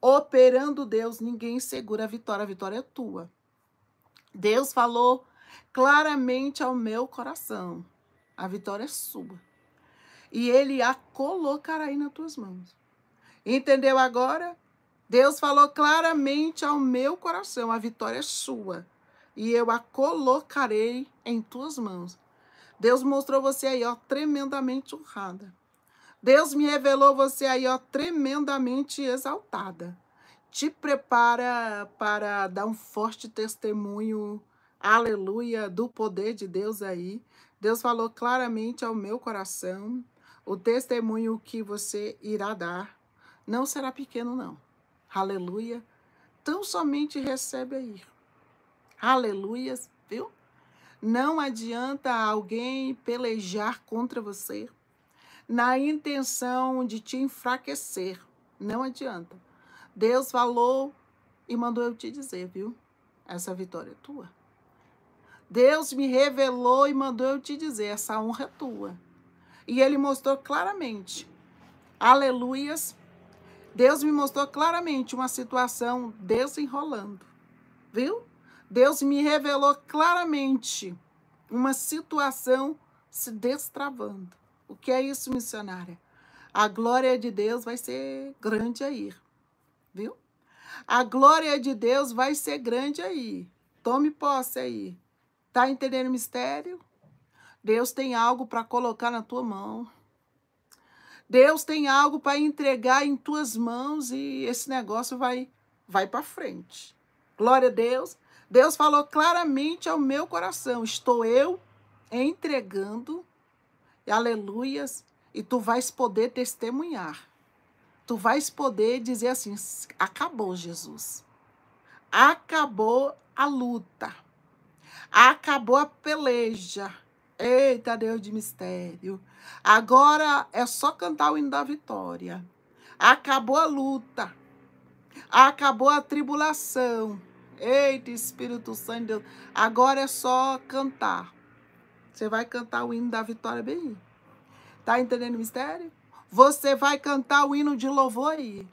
Operando Deus, ninguém segura a vitória. A vitória é tua. Deus falou claramente ao meu coração: a vitória é sua. E Ele a colocará aí nas tuas mãos. Entendeu agora? Deus falou claramente ao meu coração: a vitória é sua e eu a colocarei em tuas mãos. Deus mostrou você aí, ó, tremendamente honrada. Deus me revelou você aí, ó, tremendamente exaltada. Te prepara para dar um forte testemunho, aleluia, do poder de Deus aí. Deus falou claramente ao meu coração o testemunho que você irá dar. Não será pequeno, não aleluia, tão somente recebe aí. Aleluias, viu? Não adianta alguém pelejar contra você na intenção de te enfraquecer. Não adianta. Deus falou e mandou eu te dizer, viu? Essa vitória é tua. Deus me revelou e mandou eu te dizer, essa honra é tua. E ele mostrou claramente. Aleluias Deus me mostrou claramente uma situação desenrolando, viu? Deus me revelou claramente uma situação se destravando. O que é isso, missionária? A glória de Deus vai ser grande aí, viu? A glória de Deus vai ser grande aí. Tome posse aí. Tá entendendo o mistério? Deus tem algo para colocar na tua mão. Deus tem algo para entregar em tuas mãos e esse negócio vai vai para frente. Glória a Deus. Deus falou claramente ao meu coração: estou eu entregando, aleluias, e tu vais poder testemunhar. Tu vais poder dizer assim: acabou, Jesus. Acabou a luta. Acabou a peleja. Eita, Deus de mistério. Agora é só cantar o hino da vitória. Acabou a luta. Acabou a tribulação. Eita, Espírito Santo de Deus. Agora é só cantar. Você vai cantar o hino da vitória bem. Aí. Tá entendendo o mistério? Você vai cantar o hino de louvor aí.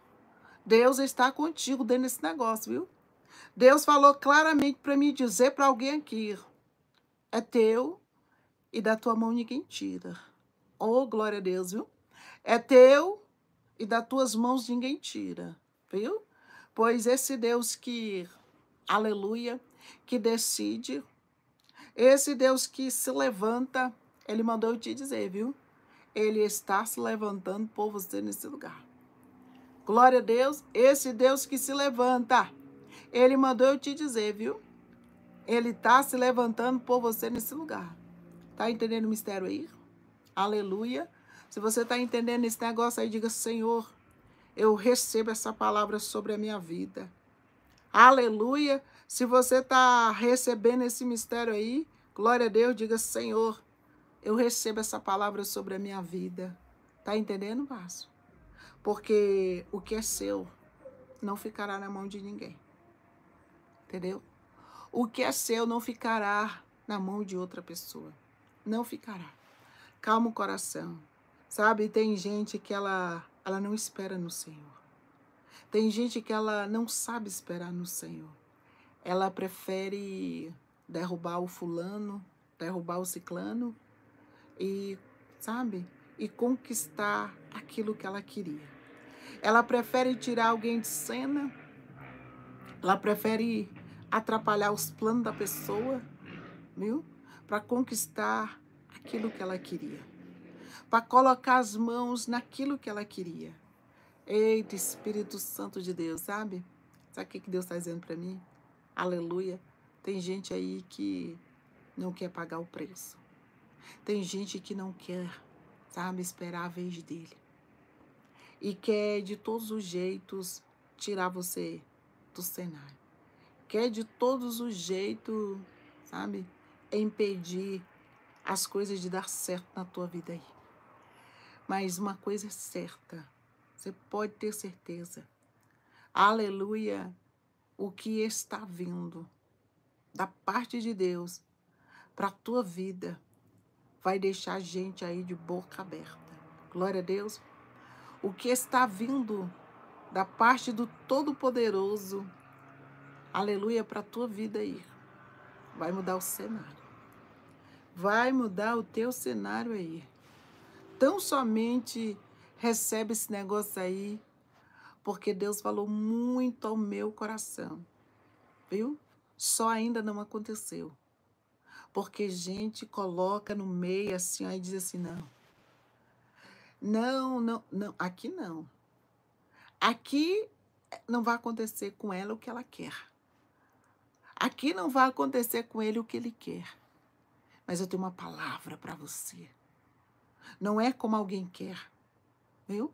Deus está contigo dentro desse negócio, viu? Deus falou claramente para mim dizer para alguém aqui: é teu, e da tua mão ninguém tira. Oh, glória a Deus, viu? É teu e das tuas mãos ninguém tira, viu? Pois esse Deus que, aleluia, que decide, esse Deus que se levanta, ele mandou eu te dizer, viu? Ele está se levantando por você nesse lugar. Glória a Deus, esse Deus que se levanta, ele mandou eu te dizer, viu? Ele está se levantando por você nesse lugar. Tá entendendo o mistério aí? Aleluia. Se você está entendendo esse negócio aí, diga: Senhor, eu recebo essa palavra sobre a minha vida. Aleluia. Se você está recebendo esse mistério aí, glória a Deus, diga: Senhor, eu recebo essa palavra sobre a minha vida. Tá entendendo, Márcio? Porque o que é seu não ficará na mão de ninguém. Entendeu? O que é seu não ficará na mão de outra pessoa não ficará. Calma o coração. Sabe, tem gente que ela, ela não espera no Senhor. Tem gente que ela não sabe esperar no Senhor. Ela prefere derrubar o fulano, derrubar o ciclano e, sabe, e conquistar aquilo que ela queria. Ela prefere tirar alguém de cena. Ela prefere atrapalhar os planos da pessoa, viu? para conquistar aquilo que ela queria, para colocar as mãos naquilo que ela queria. Eita, Espírito Santo de Deus, sabe? Sabe o que Deus está dizendo para mim? Aleluia. Tem gente aí que não quer pagar o preço. Tem gente que não quer, sabe, esperar a vez dele. E quer de todos os jeitos tirar você do cenário. Quer de todos os jeitos, sabe, é impedir as coisas de dar certo na tua vida aí. Mas uma coisa é certa, você pode ter certeza. Aleluia! O que está vindo da parte de Deus para a tua vida vai deixar a gente aí de boca aberta. Glória a Deus. O que está vindo da parte do Todo-Poderoso, aleluia, para a tua vida aí. Vai mudar o cenário. Vai mudar o teu cenário aí. Tão somente recebe esse negócio aí, porque Deus falou muito ao meu coração. Viu? Só ainda não aconteceu. Porque gente coloca no meio assim, aí diz assim, não. Não, não, não, aqui não. Aqui não vai acontecer com ela o que ela quer. Aqui não vai acontecer com ele o que ele quer. Mas eu tenho uma palavra para você. Não é como alguém quer, viu?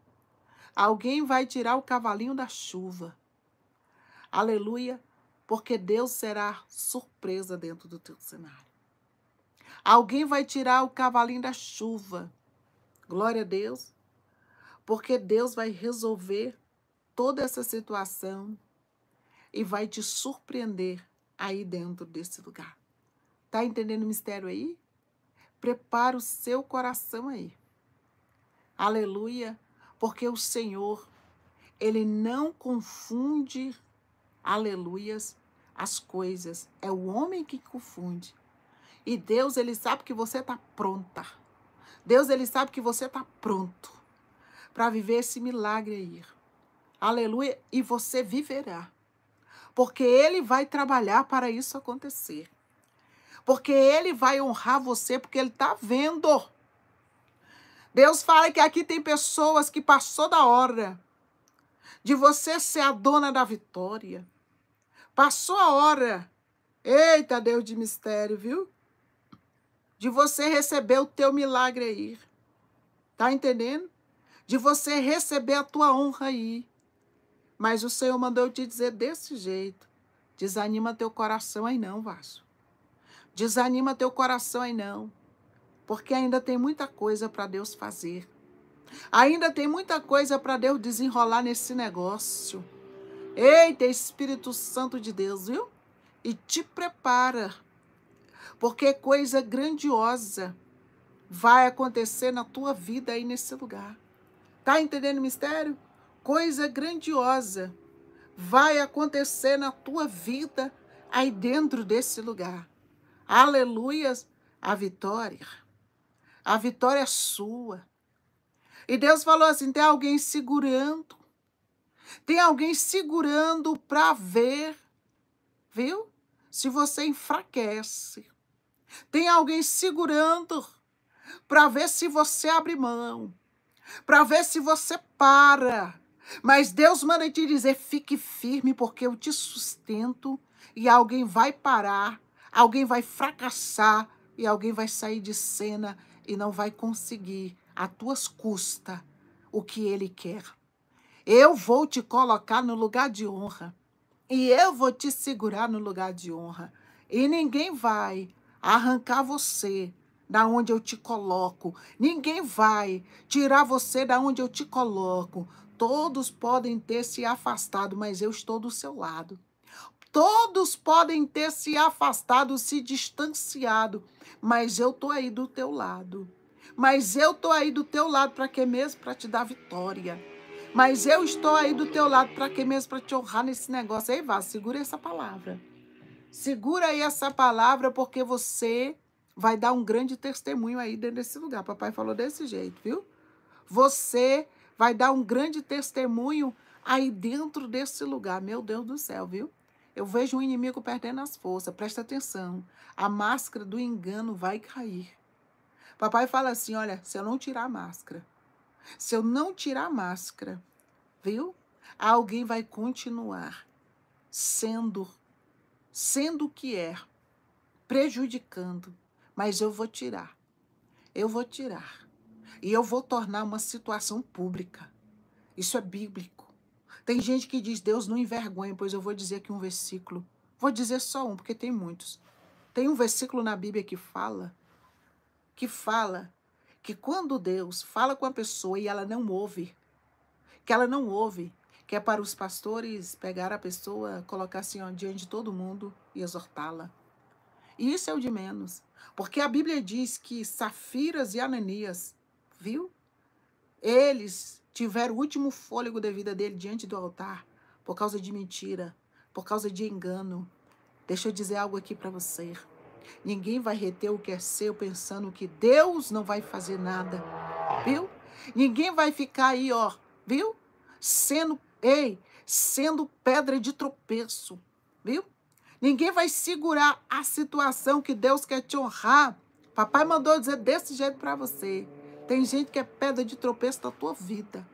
Alguém vai tirar o cavalinho da chuva. Aleluia, porque Deus será surpresa dentro do teu cenário. Alguém vai tirar o cavalinho da chuva. Glória a Deus, porque Deus vai resolver toda essa situação e vai te surpreender aí dentro desse lugar. Tá entendendo o mistério aí? Prepara o seu coração aí. Aleluia, porque o Senhor, ele não confunde, aleluias, as coisas. É o homem que confunde. E Deus, ele sabe que você tá pronta. Deus, ele sabe que você tá pronto para viver esse milagre aí. Aleluia, e você viverá. Porque ele vai trabalhar para isso acontecer. Porque ele vai honrar você, porque ele está vendo. Deus fala que aqui tem pessoas que passou da hora de você ser a dona da vitória. Passou a hora. Eita, Deus de mistério, viu? De você receber o teu milagre aí. Tá entendendo? De você receber a tua honra aí. Mas o Senhor mandou eu te dizer desse jeito. Desanima teu coração aí não, Vasco. Desanima teu coração aí não. Porque ainda tem muita coisa para Deus fazer. Ainda tem muita coisa para Deus desenrolar nesse negócio. Eita, Espírito Santo de Deus, viu? E te prepara, porque coisa grandiosa vai acontecer na tua vida aí nesse lugar. Tá entendendo o mistério? coisa grandiosa vai acontecer na tua vida aí dentro desse lugar. Aleluia, a vitória. A vitória é sua. E Deus falou assim: tem alguém segurando. Tem alguém segurando para ver, viu? Se você enfraquece. Tem alguém segurando para ver se você abre mão, para ver se você para mas Deus manda te dizer: fique firme, porque eu te sustento, e alguém vai parar, alguém vai fracassar, e alguém vai sair de cena e não vai conseguir, a tuas custas, o que ele quer. Eu vou te colocar no lugar de honra, e eu vou te segurar no lugar de honra, e ninguém vai arrancar você da onde eu te coloco. Ninguém vai tirar você da onde eu te coloco. Todos podem ter se afastado, mas eu estou do seu lado. Todos podem ter se afastado, se distanciado, mas eu estou aí do teu lado. Mas eu estou aí do teu lado para quê mesmo? Para te dar vitória. Mas eu estou aí do teu lado para quê mesmo? Para te honrar nesse negócio. Aí vá, segura essa palavra. Segura aí essa palavra, porque você vai dar um grande testemunho aí dentro desse lugar. Papai falou desse jeito, viu? Você vai dar um grande testemunho aí dentro desse lugar. Meu Deus do céu, viu? Eu vejo o inimigo perdendo as forças. Presta atenção. A máscara do engano vai cair. Papai fala assim: olha, se eu não tirar a máscara, se eu não tirar a máscara, viu? Alguém vai continuar sendo, sendo o que é, prejudicando. Mas eu vou tirar. Eu vou tirar. E eu vou tornar uma situação pública. Isso é bíblico. Tem gente que diz: Deus não envergonha, pois eu vou dizer aqui um versículo. Vou dizer só um, porque tem muitos. Tem um versículo na Bíblia que fala que fala que quando Deus fala com a pessoa e ela não ouve, que ela não ouve, que é para os pastores pegar a pessoa, colocar assim ó, diante de todo mundo e exortá-la. E isso é o de menos, porque a Bíblia diz que Safiras e Ananias viu? Eles tiveram o último fôlego da vida dele diante do altar por causa de mentira, por causa de engano. Deixa eu dizer algo aqui para você. Ninguém vai reter o que é seu pensando que Deus não vai fazer nada, viu? Ninguém vai ficar aí, ó, viu? Sendo, ei, sendo pedra de tropeço, viu? Ninguém vai segurar a situação que Deus quer te honrar. Papai mandou dizer desse jeito para você. Tem gente que é pedra de tropeço da tua vida.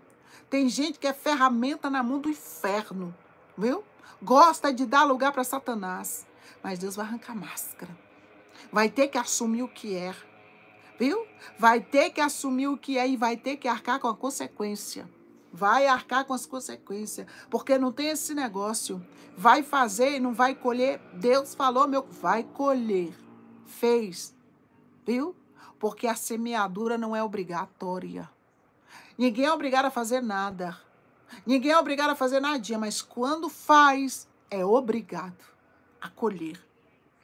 Tem gente que é ferramenta na mão do inferno, viu? Gosta de dar lugar para Satanás. Mas Deus vai arrancar máscara. Vai ter que assumir o que é, viu? Vai ter que assumir o que é e vai ter que arcar com a consequência. Vai arcar com as consequências, porque não tem esse negócio. Vai fazer e não vai colher. Deus falou, meu, vai colher. Fez, viu? porque a semeadura não é obrigatória. Ninguém é obrigado a fazer nada. Ninguém é obrigado a fazer nadinha, mas quando faz, é obrigado a colher.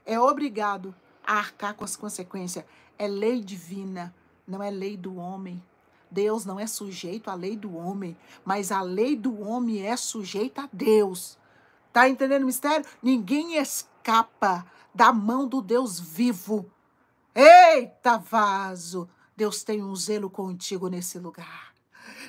É obrigado a arcar com as consequências. É lei divina, não é lei do homem. Deus não é sujeito à lei do homem, mas a lei do homem é sujeita a Deus. Tá entendendo o mistério? Ninguém escapa da mão do Deus vivo. Eita vaso, Deus tem um zelo contigo nesse lugar.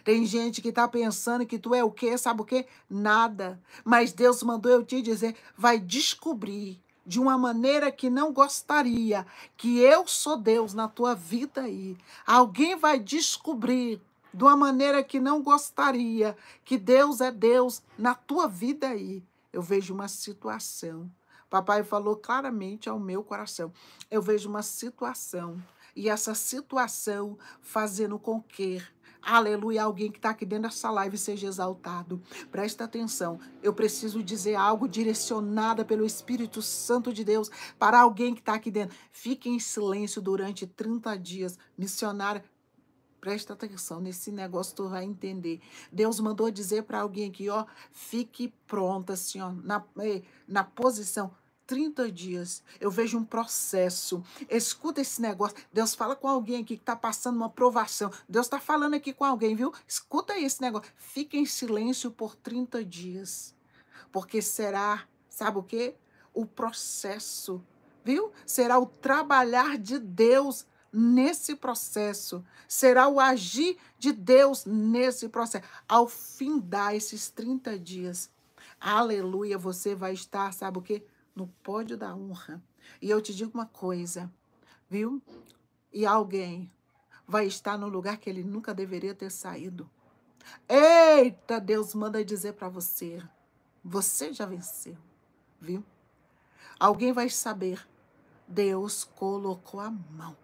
Tem gente que está pensando que tu é o quê, sabe o quê? Nada. Mas Deus mandou eu te dizer, vai descobrir de uma maneira que não gostaria, que eu sou Deus na tua vida aí. Alguém vai descobrir de uma maneira que não gostaria, que Deus é Deus na tua vida aí. Eu vejo uma situação Papai falou claramente ao meu coração. Eu vejo uma situação e essa situação fazendo com que Aleluia, alguém que está aqui dentro dessa live seja exaltado. Presta atenção, eu preciso dizer algo direcionada pelo Espírito Santo de Deus para alguém que está aqui dentro. Fique em silêncio durante 30 dias. Missionária, Presta atenção nesse negócio, tu vai entender. Deus mandou dizer para alguém aqui, ó, fique pronta, assim, ó, na, é, na posição. 30 dias, eu vejo um processo. Escuta esse negócio. Deus fala com alguém aqui que está passando uma provação. Deus está falando aqui com alguém, viu? Escuta esse negócio. Fique em silêncio por 30 dias. Porque será, sabe o quê? O processo, viu? Será o trabalhar de Deus nesse processo, será o agir de Deus nesse processo. Ao fim desses 30 dias, aleluia, você vai estar, sabe o quê? No pódio da honra. E eu te digo uma coisa, viu? E alguém vai estar no lugar que ele nunca deveria ter saído. Eita, Deus manda dizer para você, você já venceu, viu? Alguém vai saber, Deus colocou a mão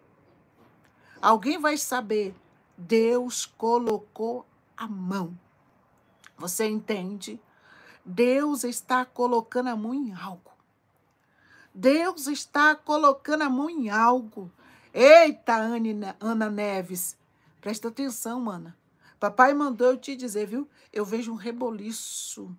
Alguém vai saber. Deus colocou a mão. Você entende? Deus está colocando a mão em algo. Deus está colocando a mão em algo. Eita, Ana, Ana Neves. Presta atenção, Ana. Papai mandou eu te dizer, viu? Eu vejo um reboliço.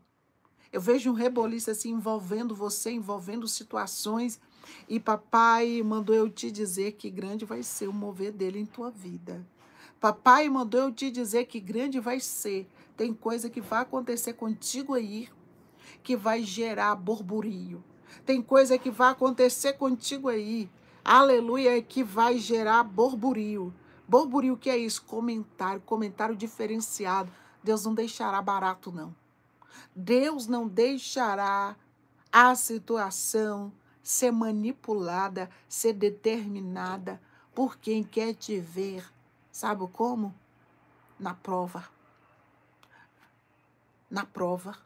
Eu vejo um reboliço assim envolvendo você, envolvendo situações e papai mandou eu te dizer que grande vai ser o mover dele em tua vida. Papai mandou eu te dizer que grande vai ser. Tem coisa que vai acontecer contigo aí que vai gerar burburinho. Tem coisa que vai acontecer contigo aí, aleluia, que vai gerar burburinho. Burburinho, o que é isso? Comentário, comentário diferenciado. Deus não deixará barato, não. Deus não deixará a situação ser manipulada, ser determinada por quem quer te ver. Sabe como? Na prova. Na prova.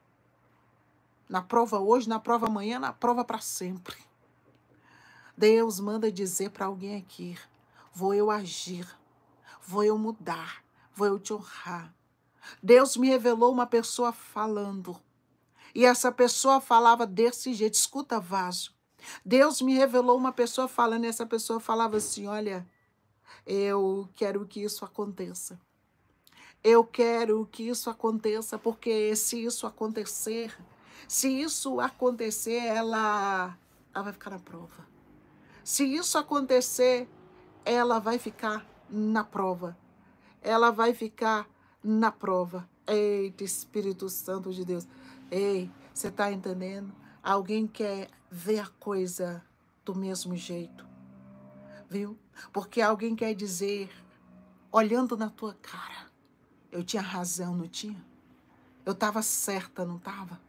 Na prova hoje, na prova amanhã, na prova para sempre. Deus manda dizer para alguém aqui: vou eu agir, vou eu mudar, vou eu te honrar. Deus me revelou uma pessoa falando. E essa pessoa falava desse jeito: escuta, vaso. Deus me revelou uma pessoa falando, e essa pessoa falava assim: Olha, eu quero que isso aconteça. Eu quero que isso aconteça, porque se isso acontecer, se isso acontecer, ela, ela vai ficar na prova. Se isso acontecer, ela vai ficar na prova. Ela vai ficar na prova. Eita, Espírito Santo de Deus. Ei, você está entendendo? Alguém quer vê a coisa do mesmo jeito, viu? Porque alguém quer dizer, olhando na tua cara, eu tinha razão, não tinha? Eu estava certa, não estava?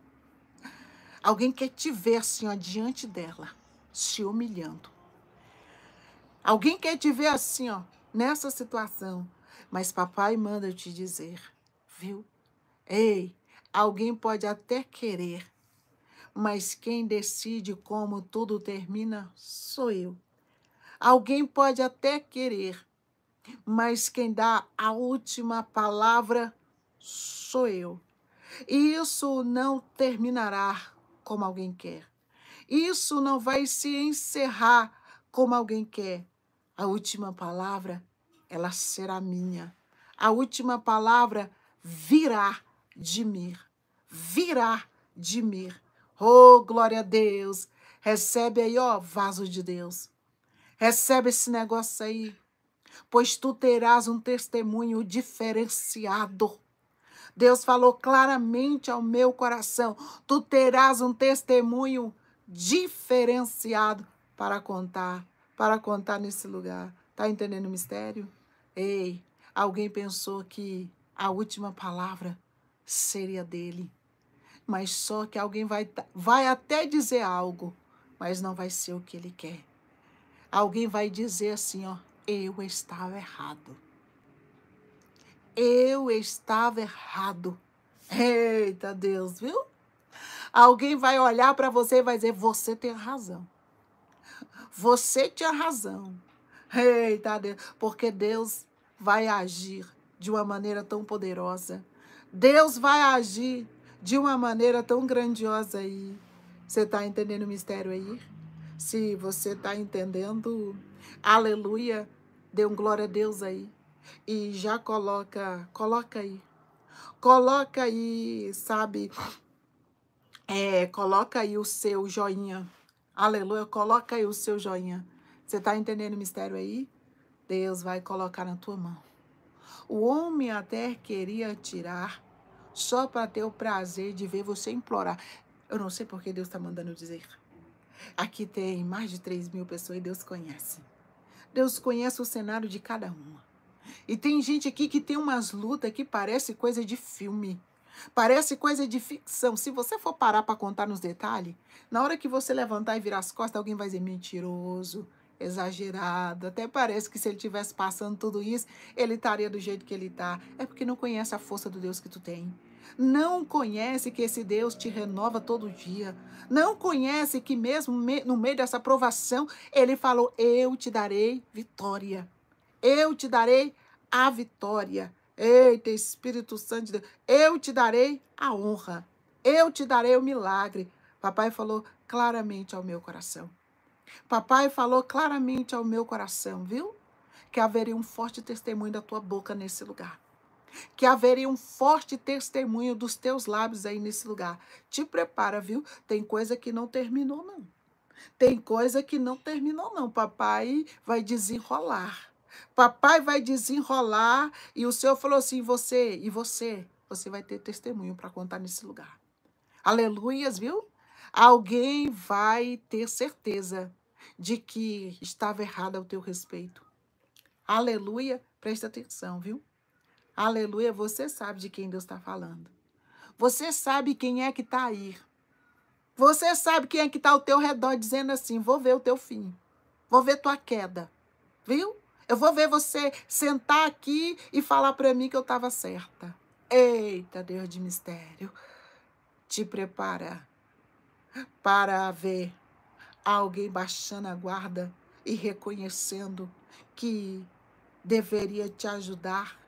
Alguém quer te ver assim, ó, diante dela, se humilhando. Alguém quer te ver assim, ó, nessa situação. Mas papai manda eu te dizer, viu? Ei, alguém pode até querer mas quem decide como tudo termina sou eu. Alguém pode até querer, mas quem dá a última palavra sou eu. E isso não terminará como alguém quer. Isso não vai se encerrar como alguém quer. A última palavra, ela será minha. A última palavra virá de mim. Virá de mim. Oh, glória a Deus. Recebe aí, ó, vaso de Deus. Recebe esse negócio aí, pois tu terás um testemunho diferenciado. Deus falou claramente ao meu coração: tu terás um testemunho diferenciado para contar, para contar nesse lugar. Tá entendendo o mistério? Ei, alguém pensou que a última palavra seria dele mas só que alguém vai, vai até dizer algo, mas não vai ser o que ele quer. Alguém vai dizer assim, ó, eu estava errado. Eu estava errado. Eita Deus, viu? Alguém vai olhar para você e vai dizer, você tem razão. Você tinha razão. Eita Deus, porque Deus vai agir de uma maneira tão poderosa. Deus vai agir de uma maneira tão grandiosa aí. Você está entendendo o mistério aí? Se você está entendendo, aleluia, dê um glória a Deus aí. E já coloca, coloca aí. Coloca aí, sabe? É, coloca aí o seu joinha. Aleluia, coloca aí o seu joinha. Você está entendendo o mistério aí? Deus vai colocar na tua mão. O homem até queria tirar só para ter o prazer de ver você implorar. Eu não sei porque Deus está mandando dizer. Aqui tem mais de 3 mil pessoas e Deus conhece. Deus conhece o cenário de cada uma. E tem gente aqui que tem umas lutas que parece coisa de filme. Parece coisa de ficção. Se você for parar para contar nos detalhes, na hora que você levantar e virar as costas, alguém vai dizer mentiroso, exagerado. Até parece que se ele tivesse passando tudo isso, ele estaria do jeito que ele está. É porque não conhece a força do Deus que tu tem. Não conhece que esse Deus te renova todo dia. Não conhece que mesmo me, no meio dessa provação, ele falou: "Eu te darei vitória. Eu te darei a vitória." Eita, Espírito Santo de Deus, eu te darei a honra. Eu te darei o milagre. Papai falou claramente ao meu coração. Papai falou claramente ao meu coração, viu? Que haveria um forte testemunho da tua boca nesse lugar que haveria um forte testemunho dos teus lábios aí nesse lugar. Te prepara, viu? Tem coisa que não terminou, não. Tem coisa que não terminou, não. Papai vai desenrolar. Papai vai desenrolar. E o Senhor falou assim: você e você, você vai ter testemunho para contar nesse lugar. Aleluias, viu? Alguém vai ter certeza de que estava errado ao teu respeito. Aleluia, presta atenção, viu? Aleluia, você sabe de quem Deus está falando. Você sabe quem é que está aí. Você sabe quem é que está ao teu redor dizendo assim: vou ver o teu fim, vou ver tua queda, viu? Eu vou ver você sentar aqui e falar para mim que eu estava certa. Eita, Deus de mistério, te prepara para ver alguém baixando a guarda e reconhecendo que deveria te ajudar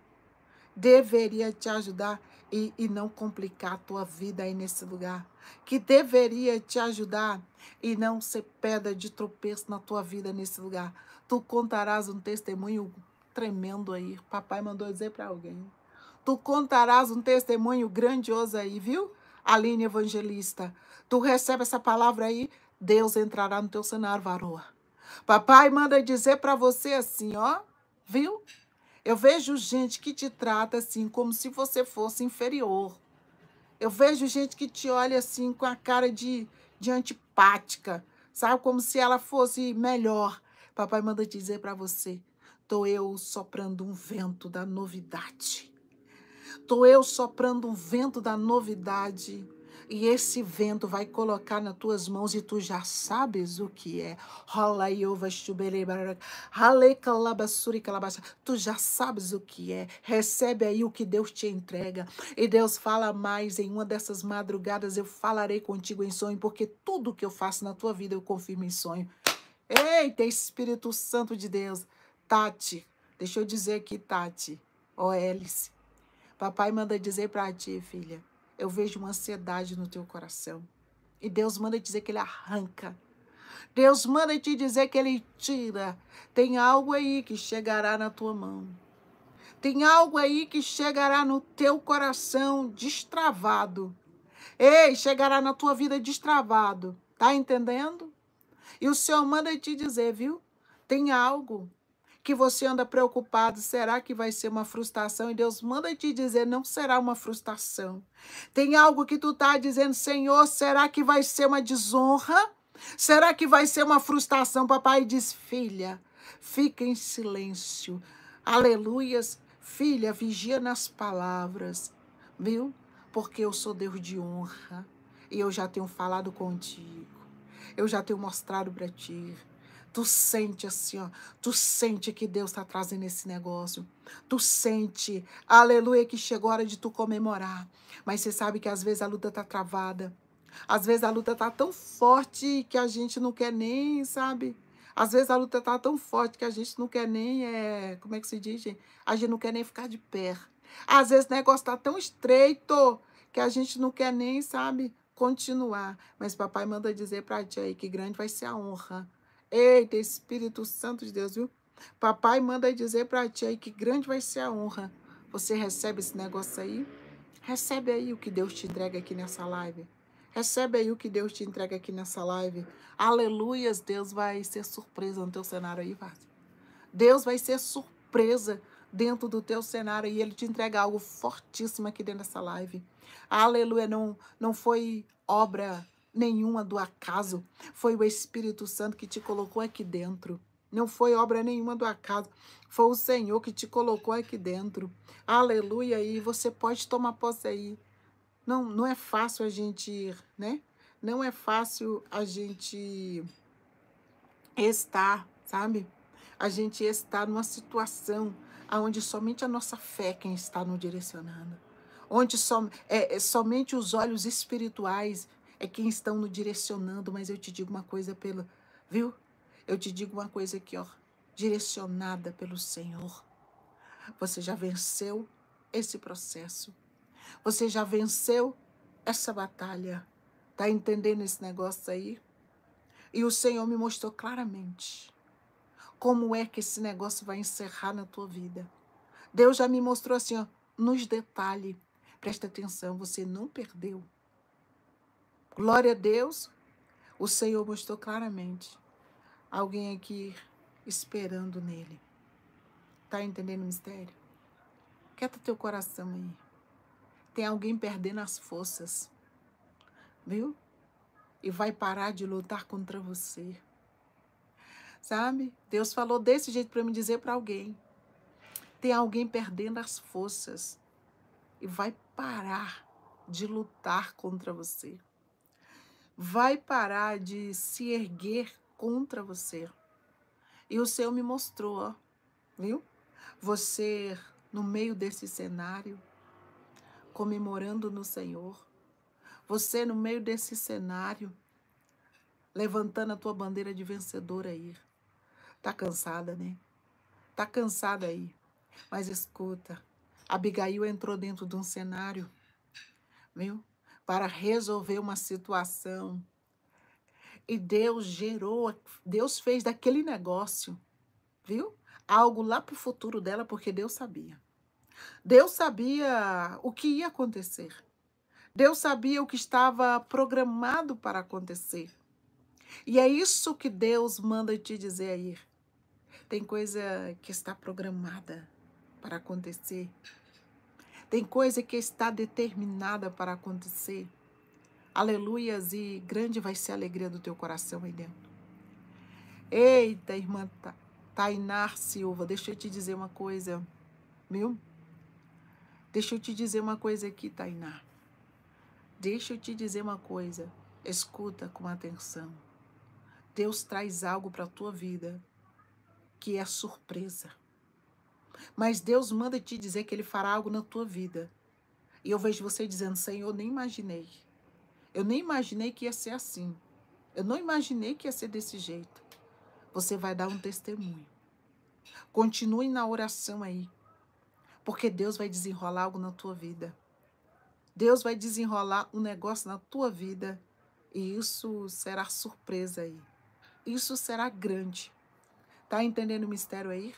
deveria te ajudar e, e não complicar a tua vida aí nesse lugar. Que deveria te ajudar e não ser pedra de tropeço na tua vida nesse lugar. Tu contarás um testemunho tremendo aí. Papai mandou dizer para alguém. Tu contarás um testemunho grandioso aí, viu? Aline Evangelista. Tu recebe essa palavra aí, Deus entrará no teu cenário, varoa. Papai manda dizer para você assim, ó, viu? Eu vejo gente que te trata assim, como se você fosse inferior. Eu vejo gente que te olha assim, com a cara de, de antipática, sabe? Como se ela fosse melhor. Papai manda dizer para você: tô eu soprando um vento da novidade. Tô eu soprando um vento da novidade e esse vento vai colocar nas tuas mãos e tu já sabes o que é. Tu já sabes o que é. Recebe aí o que Deus te entrega. E Deus fala mais. Em uma dessas madrugadas eu falarei contigo em sonho, porque tudo que eu faço na tua vida eu confirmo em sonho. Eita, Espírito Santo de Deus. Tati, deixa eu dizer aqui, Tati, O Hélice. Papai manda dizer para ti, filha eu vejo uma ansiedade no teu coração. E Deus manda dizer que Ele arranca. Deus manda te dizer que Ele tira. Tem algo aí que chegará na tua mão. Tem algo aí que chegará no teu coração destravado. Ei, chegará na tua vida destravado. Tá entendendo? E o Senhor manda te dizer, viu? Tem algo que você anda preocupado, será que vai ser uma frustração? E Deus manda te dizer, não será uma frustração. Tem algo que tu tá dizendo, Senhor, será que vai ser uma desonra? Será que vai ser uma frustração? Papai diz, filha, fica em silêncio. Aleluias, filha, vigia nas palavras, viu? Porque eu sou Deus de honra e eu já tenho falado contigo. Eu já tenho mostrado para ti Tu sente assim, ó. Tu sente que Deus está trazendo esse negócio. Tu sente, aleluia, que chegou a hora de tu comemorar. Mas você sabe que às vezes a luta tá travada. Às vezes a luta tá tão forte que a gente não quer nem, sabe? Às vezes a luta tá tão forte que a gente não quer nem, é, como é que se diz, gente? A gente não quer nem ficar de pé. Às vezes o negócio tá tão estreito que a gente não quer nem, sabe, continuar. Mas papai manda dizer para ti aí que grande vai ser a honra Eita, Espírito Santo de Deus, viu? Papai manda dizer para ti aí que grande vai ser a honra. Você recebe esse negócio aí? Recebe aí o que Deus te entrega aqui nessa live. Recebe aí o que Deus te entrega aqui nessa live. Aleluias, Deus vai ser surpresa no teu cenário aí, Vaz. Deus vai ser surpresa dentro do teu cenário e ele te entrega algo fortíssimo aqui dentro dessa live. Aleluia, não, não foi obra nenhuma do acaso. Foi o Espírito Santo que te colocou aqui dentro. Não foi obra nenhuma do acaso. Foi o Senhor que te colocou aqui dentro. Aleluia! E você pode tomar posse aí. Não, não é fácil a gente ir, né? Não é fácil a gente estar, sabe? A gente estar numa situação onde somente a nossa fé é quem está nos direcionando. Onde som, é, é somente os olhos espirituais é quem estão nos direcionando, mas eu te digo uma coisa pela, viu? Eu te digo uma coisa aqui, ó, direcionada pelo Senhor. Você já venceu esse processo. Você já venceu essa batalha. Tá entendendo esse negócio aí? E o Senhor me mostrou claramente como é que esse negócio vai encerrar na tua vida. Deus já me mostrou assim, ó, nos detalhes. Presta atenção, você não perdeu. Glória a Deus, o Senhor mostrou claramente alguém aqui esperando nele. Tá entendendo o mistério? Quieta teu coração aí. Tem alguém perdendo as forças, viu? E vai parar de lutar contra você. Sabe? Deus falou desse jeito para me dizer para alguém. Tem alguém perdendo as forças e vai parar de lutar contra você vai parar de se erguer contra você. E o Senhor me mostrou, ó, viu? Você no meio desse cenário, comemorando no Senhor. Você no meio desse cenário, levantando a tua bandeira de vencedora aí. Tá cansada, né? Tá cansada aí. Mas escuta, Abigail entrou dentro de um cenário, viu? para resolver uma situação. E Deus gerou, Deus fez daquele negócio, viu? Algo lá para o futuro dela, porque Deus sabia. Deus sabia o que ia acontecer. Deus sabia o que estava programado para acontecer. E é isso que Deus manda te dizer aí. Tem coisa que está programada para acontecer tem coisa que está determinada para acontecer. Aleluias, e grande vai ser a alegria do teu coração aí dentro. Eita, irmã Tainar Silva, deixa eu te dizer uma coisa, viu? Deixa eu te dizer uma coisa aqui, Tainá. Deixa eu te dizer uma coisa. Escuta com atenção. Deus traz algo para a tua vida que é surpresa. Mas Deus manda te dizer que Ele fará algo na tua vida. E eu vejo você dizendo: Senhor, nem imaginei. Eu nem imaginei que ia ser assim. Eu não imaginei que ia ser desse jeito. Você vai dar um testemunho. Continue na oração aí. Porque Deus vai desenrolar algo na tua vida. Deus vai desenrolar um negócio na tua vida. E isso será surpresa aí. Isso será grande. Tá entendendo o mistério aí?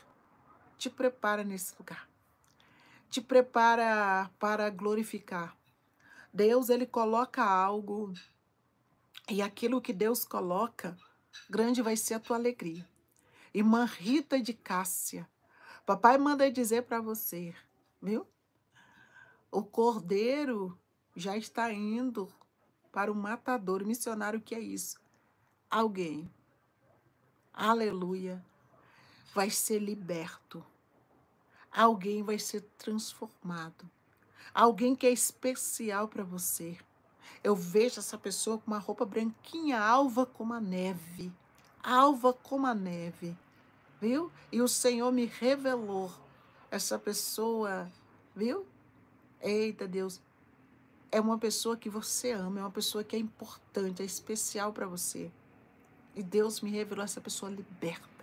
te prepara nesse lugar. Te prepara para glorificar. Deus, ele coloca algo e aquilo que Deus coloca, grande vai ser a tua alegria. Irmã Rita de Cássia, papai manda dizer para você, viu? O cordeiro já está indo para o matador, o missionário, que é isso? Alguém. Aleluia vai ser liberto. Alguém vai ser transformado. Alguém que é especial para você. Eu vejo essa pessoa com uma roupa branquinha, alva como a neve. Alva como a neve. Viu? E o Senhor me revelou essa pessoa, viu? Eita Deus, é uma pessoa que você ama, é uma pessoa que é importante, é especial para você. E Deus me revelou essa pessoa liberta.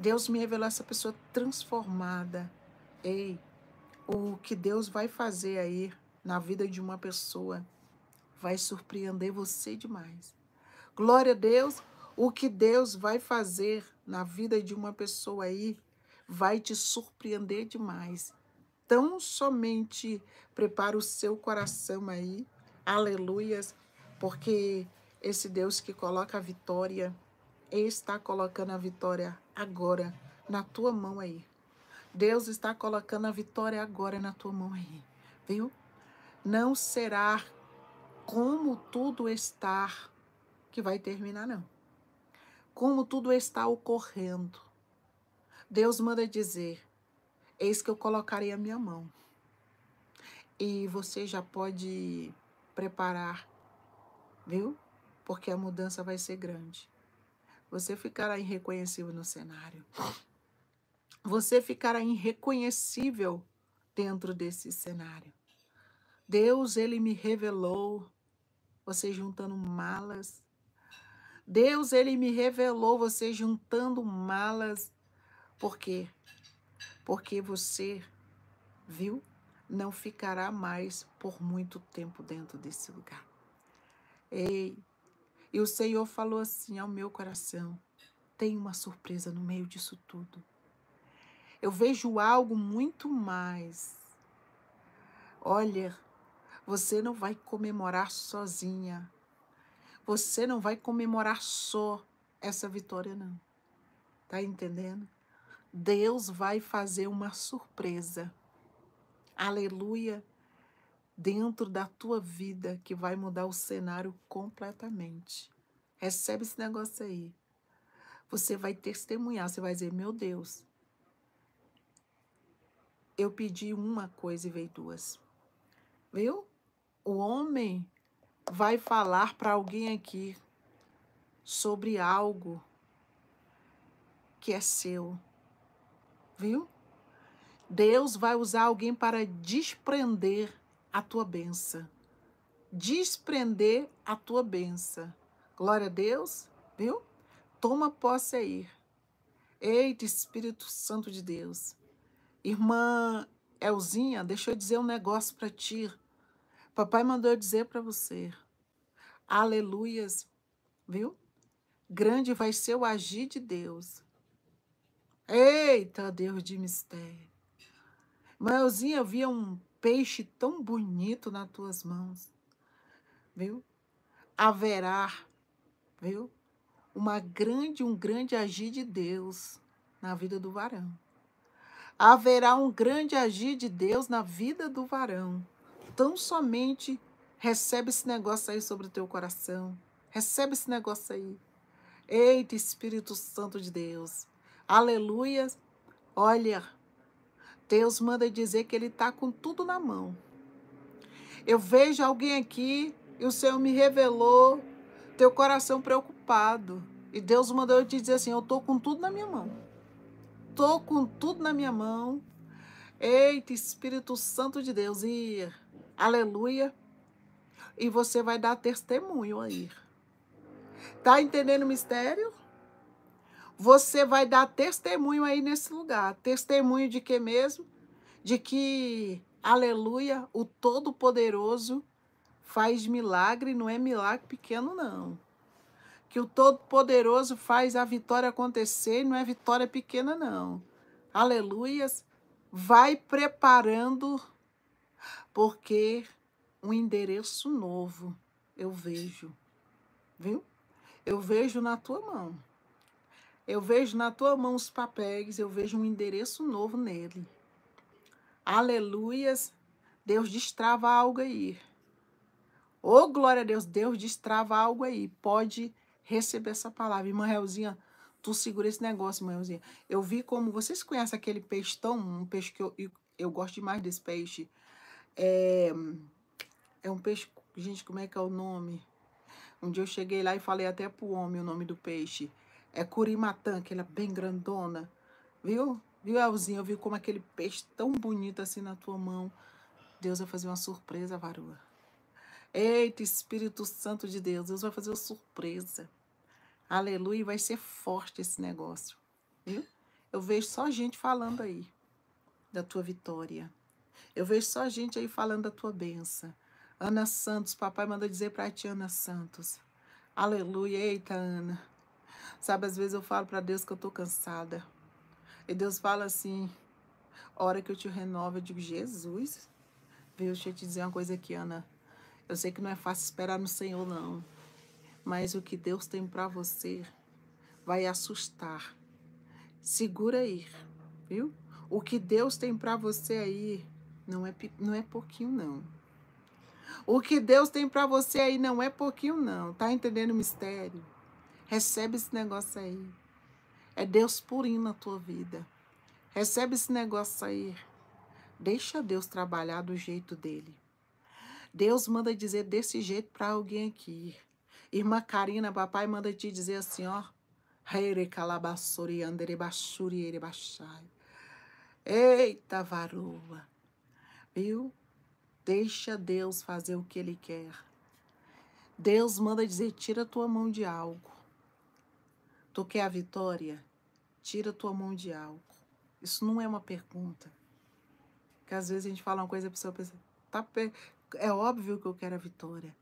Deus me revelou essa pessoa transformada. Ei, o que Deus vai fazer aí na vida de uma pessoa vai surpreender você demais. Glória a Deus, o que Deus vai fazer na vida de uma pessoa aí vai te surpreender demais. Então, somente prepara o seu coração aí, aleluias, porque esse Deus que coloca a vitória está colocando a vitória agora na tua mão aí. Deus está colocando a vitória agora na tua mão aí, viu? Não será como tudo está que vai terminar, não. Como tudo está ocorrendo. Deus manda dizer: Eis que eu colocarei a minha mão. E você já pode preparar, viu? Porque a mudança vai ser grande. Você ficará irreconhecível no cenário. Você ficará irreconhecível dentro desse cenário. Deus, ele me revelou você juntando malas. Deus, ele me revelou você juntando malas. Por quê? Porque você viu não ficará mais por muito tempo dentro desse lugar. Ei, e o Senhor falou assim ao meu coração: tem uma surpresa no meio disso tudo. Eu vejo algo muito mais. Olha, você não vai comemorar sozinha. Você não vai comemorar só essa vitória, não. Tá entendendo? Deus vai fazer uma surpresa. Aleluia dentro da tua vida que vai mudar o cenário completamente. Recebe esse negócio aí. Você vai testemunhar, você vai dizer: Meu Deus, eu pedi uma coisa e veio duas. Viu? O homem vai falar para alguém aqui sobre algo que é seu. Viu? Deus vai usar alguém para desprender a tua benção. Desprender a tua benção. Glória a Deus, viu? Toma posse aí. Eita, Espírito Santo de Deus. Irmã Elzinha, deixa eu dizer um negócio para ti. Papai mandou eu dizer para você. Aleluias, viu? Grande vai ser o agir de Deus. Eita, Deus de mistério. Irmã Elzinha, eu via um peixe tão bonito nas tuas mãos, viu? Haverá, viu? Uma grande, um grande agir de Deus na vida do varão. Haverá um grande agir de Deus na vida do varão. Tão somente recebe esse negócio aí sobre o teu coração. Recebe esse negócio aí. Eita, Espírito Santo de Deus. Aleluia. Olha, Deus manda dizer que Ele está com tudo na mão. Eu vejo alguém aqui e o Senhor me revelou teu coração preocupado. E Deus mandou eu te dizer assim: Eu estou com tudo na minha mão. Estou com tudo na minha mão. Eita, Espírito Santo de Deus. E aleluia. E você vai dar testemunho aí. Tá entendendo o mistério? você vai dar testemunho aí nesse lugar. Testemunho de que mesmo? De que, aleluia, o Todo-Poderoso faz milagre, não é milagre pequeno, não. Que o Todo-Poderoso faz a vitória acontecer, não é vitória pequena, não. Aleluias. Vai preparando, porque um endereço novo eu vejo, viu? Eu vejo na tua mão. Eu vejo na tua mão os papéis, eu vejo um endereço novo nele. Aleluias. Deus destrava algo aí. Ô, oh, glória a Deus, Deus destrava algo aí. Pode receber essa palavra. Irmã Helzinha, tu segura esse negócio, irmã Helzinha. Eu vi como, vocês conhecem aquele peixão, um peixe que eu, eu, eu gosto demais desse peixe. É, é um peixe, gente, como é que é o nome? Um dia eu cheguei lá e falei até pro homem o nome do peixe. É curimatã, aquela é bem grandona. Viu? Viu, Elzinha? Eu vi como aquele peixe tão bonito assim na tua mão. Deus vai fazer uma surpresa, Varua. Eita, Espírito Santo de Deus, Deus vai fazer uma surpresa. Aleluia, vai ser forte esse negócio. Viu? Eu vejo só gente falando aí da tua vitória. Eu vejo só gente aí falando da tua benção. Ana Santos, papai mandou dizer para ti, Ana Santos. Aleluia, eita, Ana. Sabe, às vezes eu falo para Deus que eu tô cansada. E Deus fala assim: hora que eu te renovo, eu digo, Jesus. Viu, deixa eu te dizer uma coisa aqui, Ana. Eu sei que não é fácil esperar no Senhor, não. Mas o que Deus tem para você vai assustar. Segura aí, viu? O que Deus tem para você aí não é, não é pouquinho, não. O que Deus tem para você aí não é pouquinho, não. Tá entendendo o mistério? Recebe esse negócio aí. É Deus purinho na tua vida. Recebe esse negócio aí. Deixa Deus trabalhar do jeito dele. Deus manda dizer desse jeito para alguém aqui. Irmã Karina, papai manda te dizer assim, ó. Eita, varoa. Viu? Deixa Deus fazer o que ele quer. Deus manda dizer, tira tua mão de algo. Tu quer a vitória? Tira tua mão de álcool. Isso não é uma pergunta. Porque às vezes a gente fala uma coisa e a pessoa pensa, tá é óbvio que eu quero a vitória.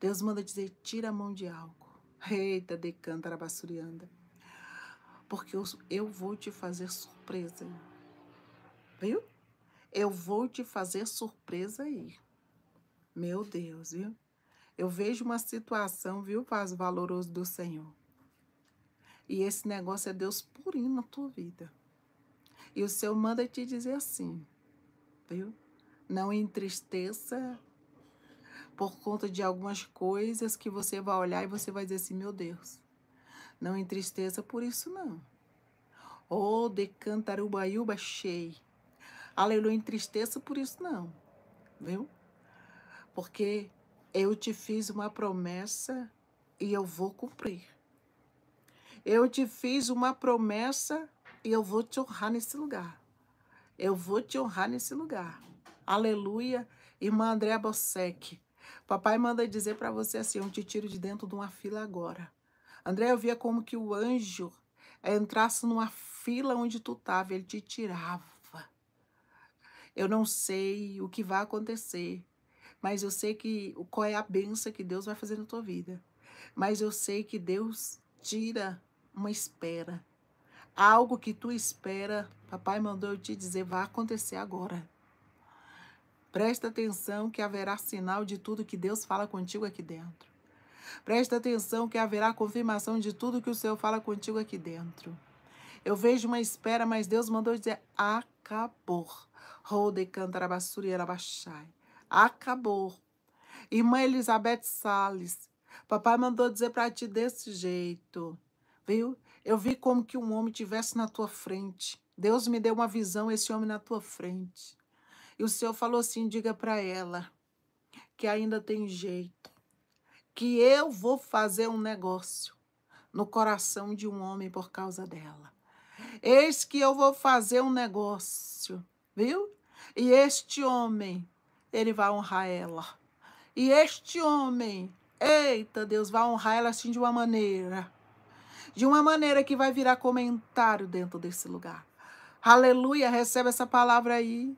Deus manda dizer, tira a mão de álcool. Eita, decanta, arabassurianda. Porque eu, eu vou te fazer surpresa aí. Viu? Eu vou te fazer surpresa aí. Meu Deus, viu? Eu vejo uma situação, viu, Paz Valoroso do Senhor. E esse negócio é Deus purinho na tua vida. E o Senhor manda te dizer assim, viu? Não entristeça por conta de algumas coisas que você vai olhar e você vai dizer assim, meu Deus, não entristeça por isso não. Oh, de cantarubaiuba cheio. Aleluia, entristeça por isso não, viu? Porque eu te fiz uma promessa e eu vou cumprir. Eu te fiz uma promessa e eu vou te honrar nesse lugar. Eu vou te honrar nesse lugar. Aleluia. Irmã Andréa Bossec. Papai manda dizer para você assim: eu te tiro de dentro de uma fila agora. André, eu via como que o anjo eh, entrasse numa fila onde tu tava, ele te tirava. Eu não sei o que vai acontecer, mas eu sei que qual é a benção que Deus vai fazer na tua vida. Mas eu sei que Deus tira uma espera. Algo que tu espera, papai mandou eu te dizer, vai acontecer agora. Presta atenção que haverá sinal de tudo que Deus fala contigo aqui dentro. Presta atenção que haverá confirmação de tudo que o Senhor fala contigo aqui dentro. Eu vejo uma espera, mas Deus mandou dizer: acabou. Rode cantarabassuri erabachai. Acabou. Irmã Elizabeth Sales, papai mandou dizer para ti desse jeito. Viu? Eu vi como que um homem tivesse na tua frente. Deus me deu uma visão, esse homem na tua frente. E o Senhor falou assim: diga para ela que ainda tem jeito, que eu vou fazer um negócio no coração de um homem por causa dela. Eis que eu vou fazer um negócio, viu? E este homem, ele vai honrar ela. E este homem, eita, Deus vai honrar ela assim de uma maneira de uma maneira que vai virar comentário dentro desse lugar. Aleluia, recebe essa palavra aí.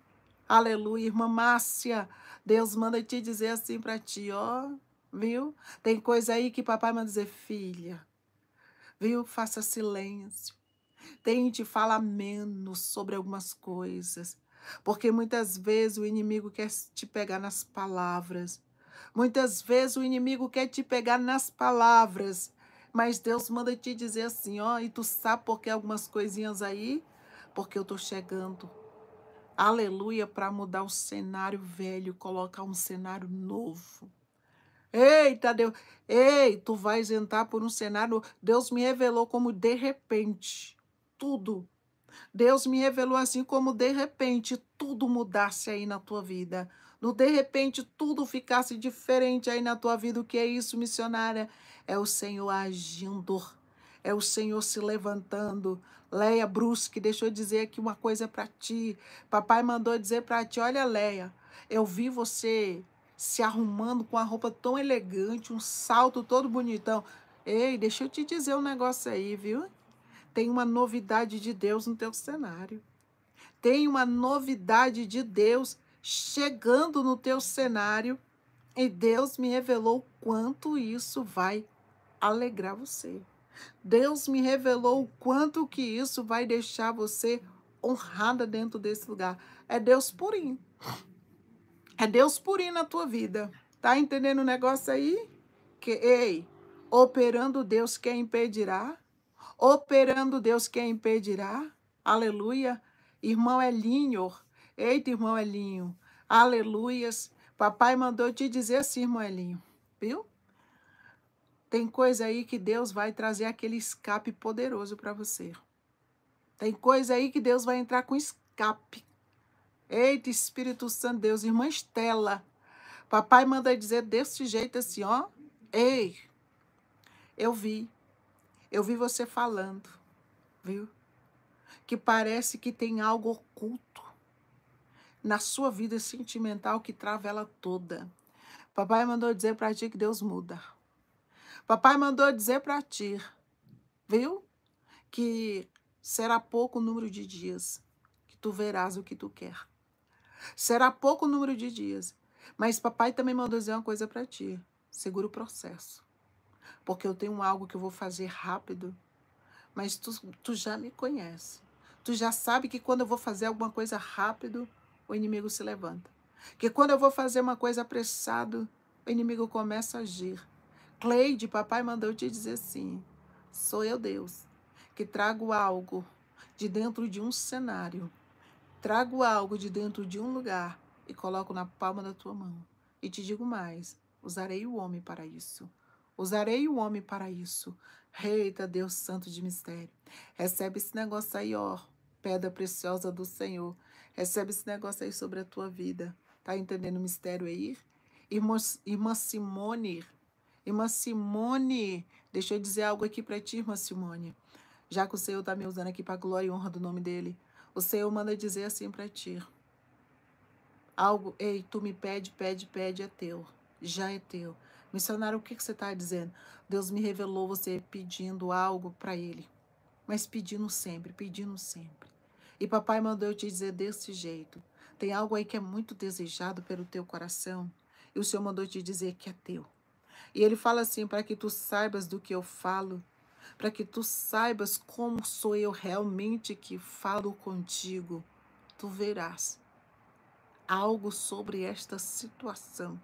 Aleluia, irmã Márcia. Deus manda te dizer assim para ti, ó, viu? Tem coisa aí que papai manda dizer, filha, viu? Faça silêncio. Tente falar menos sobre algumas coisas. Porque muitas vezes o inimigo quer te pegar nas palavras. Muitas vezes o inimigo quer te pegar nas palavras mas Deus manda te dizer assim, ó, e tu sabe por que algumas coisinhas aí? Porque eu tô chegando. Aleluia, para mudar o cenário velho, colocar um cenário novo. Eita, Deus. Ei, tu vais entrar por um cenário. Deus me revelou como de repente. Tudo. Deus me revelou assim como de repente tudo mudasse aí na tua vida. No de repente tudo ficasse diferente aí na tua vida. O que é isso, missionária? é o Senhor agindo, é o Senhor se levantando. Leia Brusque, deixou dizer aqui uma coisa para ti. Papai mandou dizer para ti, olha Leia, eu vi você se arrumando com uma roupa tão elegante, um salto todo bonitão. Ei, deixa eu te dizer um negócio aí, viu? Tem uma novidade de Deus no teu cenário. Tem uma novidade de Deus chegando no teu cenário. E Deus me revelou quanto isso vai alegrar você. Deus me revelou o quanto que isso vai deixar você honrada dentro desse lugar. É Deus purinho. É Deus purinho na tua vida. Tá entendendo o negócio aí? Que, ei, operando Deus quem impedirá? Operando Deus quem impedirá? Aleluia. Irmão Elinho. Eita, irmão Elinho. Aleluias. Papai mandou te dizer assim, irmão Elinho. Viu? Tem coisa aí que Deus vai trazer aquele escape poderoso para você. Tem coisa aí que Deus vai entrar com escape. Eita, Espírito Santo, Deus, irmã Estela. Papai manda dizer desse jeito assim, ó. Ei, eu vi. Eu vi você falando, viu? Que parece que tem algo oculto na sua vida sentimental que trava ela toda. Papai mandou dizer para ti que Deus muda. Papai mandou dizer para ti, viu? Que será pouco o número de dias que tu verás o que tu quer. Será pouco o número de dias. Mas papai também mandou dizer uma coisa para ti. Segura o processo. Porque eu tenho algo que eu vou fazer rápido. Mas tu, tu já me conhece. Tu já sabe que quando eu vou fazer alguma coisa rápido, o inimigo se levanta. Que quando eu vou fazer uma coisa apressado, o inimigo começa a agir. Cleide, papai mandou te dizer assim: sou eu Deus, que trago algo de dentro de um cenário, trago algo de dentro de um lugar e coloco na palma da tua mão. E te digo mais: usarei o homem para isso. Usarei o homem para isso. Reita, Deus Santo de mistério. Recebe esse negócio aí, ó. Pedra preciosa do Senhor. Recebe esse negócio aí sobre a tua vida. Tá entendendo o mistério aí? Irmã, irmã Simone Irmã Simone, deixa eu dizer algo aqui para ti, irmã Simone. Já que o Senhor está me usando aqui para glória e honra do nome dele, o Senhor manda dizer assim para ti. Algo, ei, tu me pede, pede, pede, é teu. Já é teu. Missionário, o que, que você está dizendo? Deus me revelou você pedindo algo para ele. Mas pedindo sempre, pedindo sempre. E papai mandou eu te dizer desse jeito. Tem algo aí que é muito desejado pelo teu coração. E o Senhor mandou te dizer que é teu. E ele fala assim: para que tu saibas do que eu falo, para que tu saibas como sou eu realmente que falo contigo, tu verás algo sobre esta situação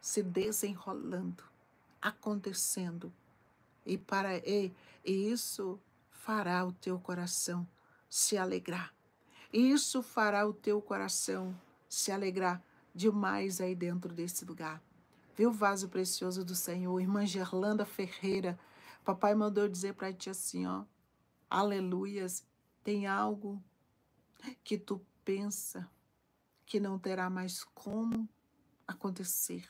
se desenrolando, acontecendo. E para e, e isso fará o teu coração se alegrar. Isso fará o teu coração se alegrar demais aí dentro desse lugar. Viu o vaso precioso do Senhor, irmã Gerlanda Ferreira. Papai mandou dizer para ti assim, ó. Aleluias, tem algo que tu pensa que não terá mais como acontecer.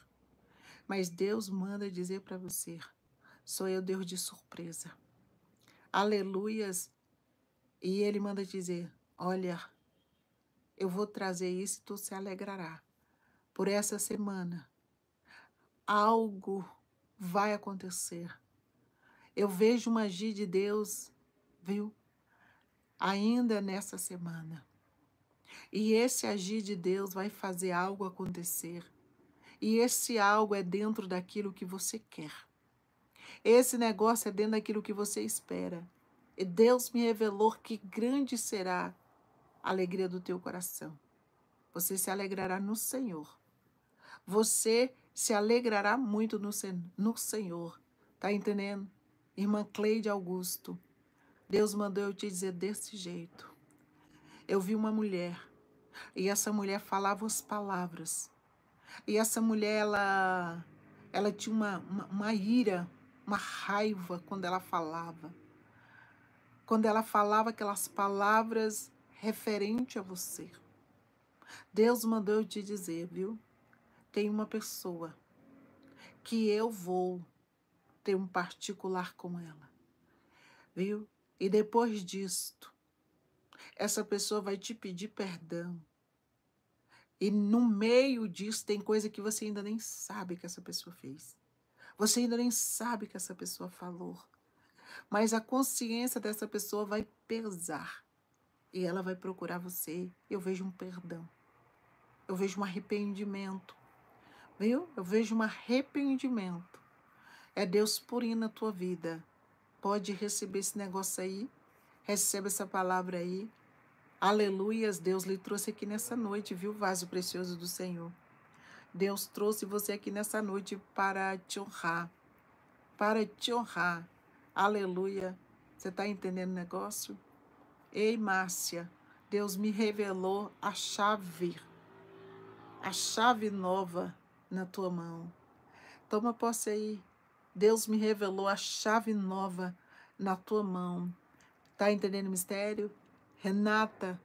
Mas Deus manda dizer para você, sou eu Deus de surpresa. Aleluias. E ele manda dizer, olha, eu vou trazer isso e tu se alegrará. Por essa semana, algo vai acontecer. Eu vejo uma agir de Deus, viu? Ainda nessa semana. E esse agir de Deus vai fazer algo acontecer. E esse algo é dentro daquilo que você quer. Esse negócio é dentro daquilo que você espera. E Deus me revelou que grande será a alegria do teu coração. Você se alegrará no Senhor. Você se alegrará muito no, no Senhor. Tá entendendo? Irmã Cleide Augusto, Deus mandou eu te dizer desse jeito. Eu vi uma mulher e essa mulher falava as palavras. E essa mulher, ela, ela tinha uma, uma, uma ira, uma raiva quando ela falava. Quando ela falava aquelas palavras referente a você. Deus mandou eu te dizer, viu? tem uma pessoa que eu vou ter um particular com ela. Viu? E depois disto, essa pessoa vai te pedir perdão. E no meio disso tem coisa que você ainda nem sabe que essa pessoa fez. Você ainda nem sabe que essa pessoa falou. Mas a consciência dessa pessoa vai pesar. E ela vai procurar você. Eu vejo um perdão. Eu vejo um arrependimento viu? Eu vejo um arrependimento. É Deus purinho na tua vida. Pode receber esse negócio aí. receba essa palavra aí. Aleluias, Deus lhe trouxe aqui nessa noite, viu, vaso precioso do Senhor. Deus trouxe você aqui nessa noite para te honrar. Para te honrar. Aleluia. Você está entendendo o negócio? Ei, Márcia, Deus me revelou a chave. A chave nova na tua mão. Toma posse aí. Deus me revelou a chave nova na tua mão. Tá entendendo o mistério? Renata,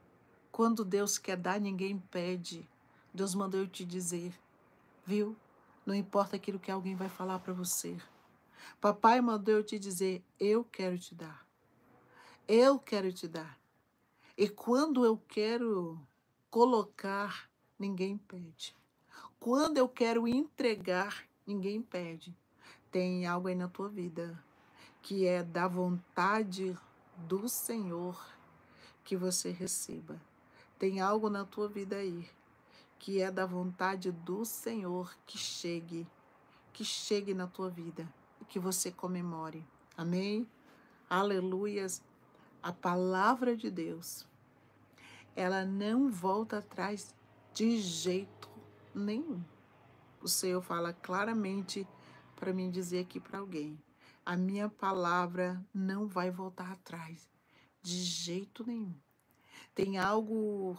quando Deus quer dar, ninguém pede. Deus mandou eu te dizer, viu? Não importa aquilo que alguém vai falar para você. Papai mandou eu te dizer, eu quero te dar. Eu quero te dar. E quando eu quero colocar, ninguém pede. Quando eu quero entregar, ninguém impede. Tem algo aí na tua vida que é da vontade do Senhor que você receba. Tem algo na tua vida aí que é da vontade do Senhor que chegue, que chegue na tua vida e que você comemore. Amém? Aleluias. A palavra de Deus, ela não volta atrás de jeito nenhum. O Senhor fala claramente para mim dizer aqui para alguém: a minha palavra não vai voltar atrás, de jeito nenhum. Tem algo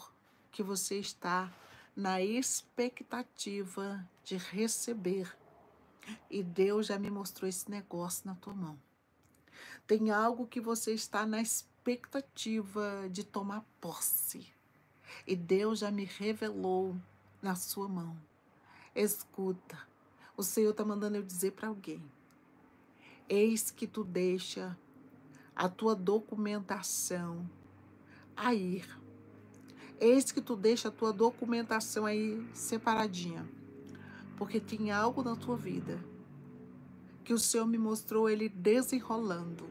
que você está na expectativa de receber. E Deus já me mostrou esse negócio na tua mão. Tem algo que você está na expectativa de tomar posse. E Deus já me revelou na sua mão. Escuta, o Senhor está mandando eu dizer para alguém. Eis que tu deixa a tua documentação a ir. Eis que tu deixa a tua documentação aí separadinha. Porque tem algo na tua vida que o Senhor me mostrou ele desenrolando.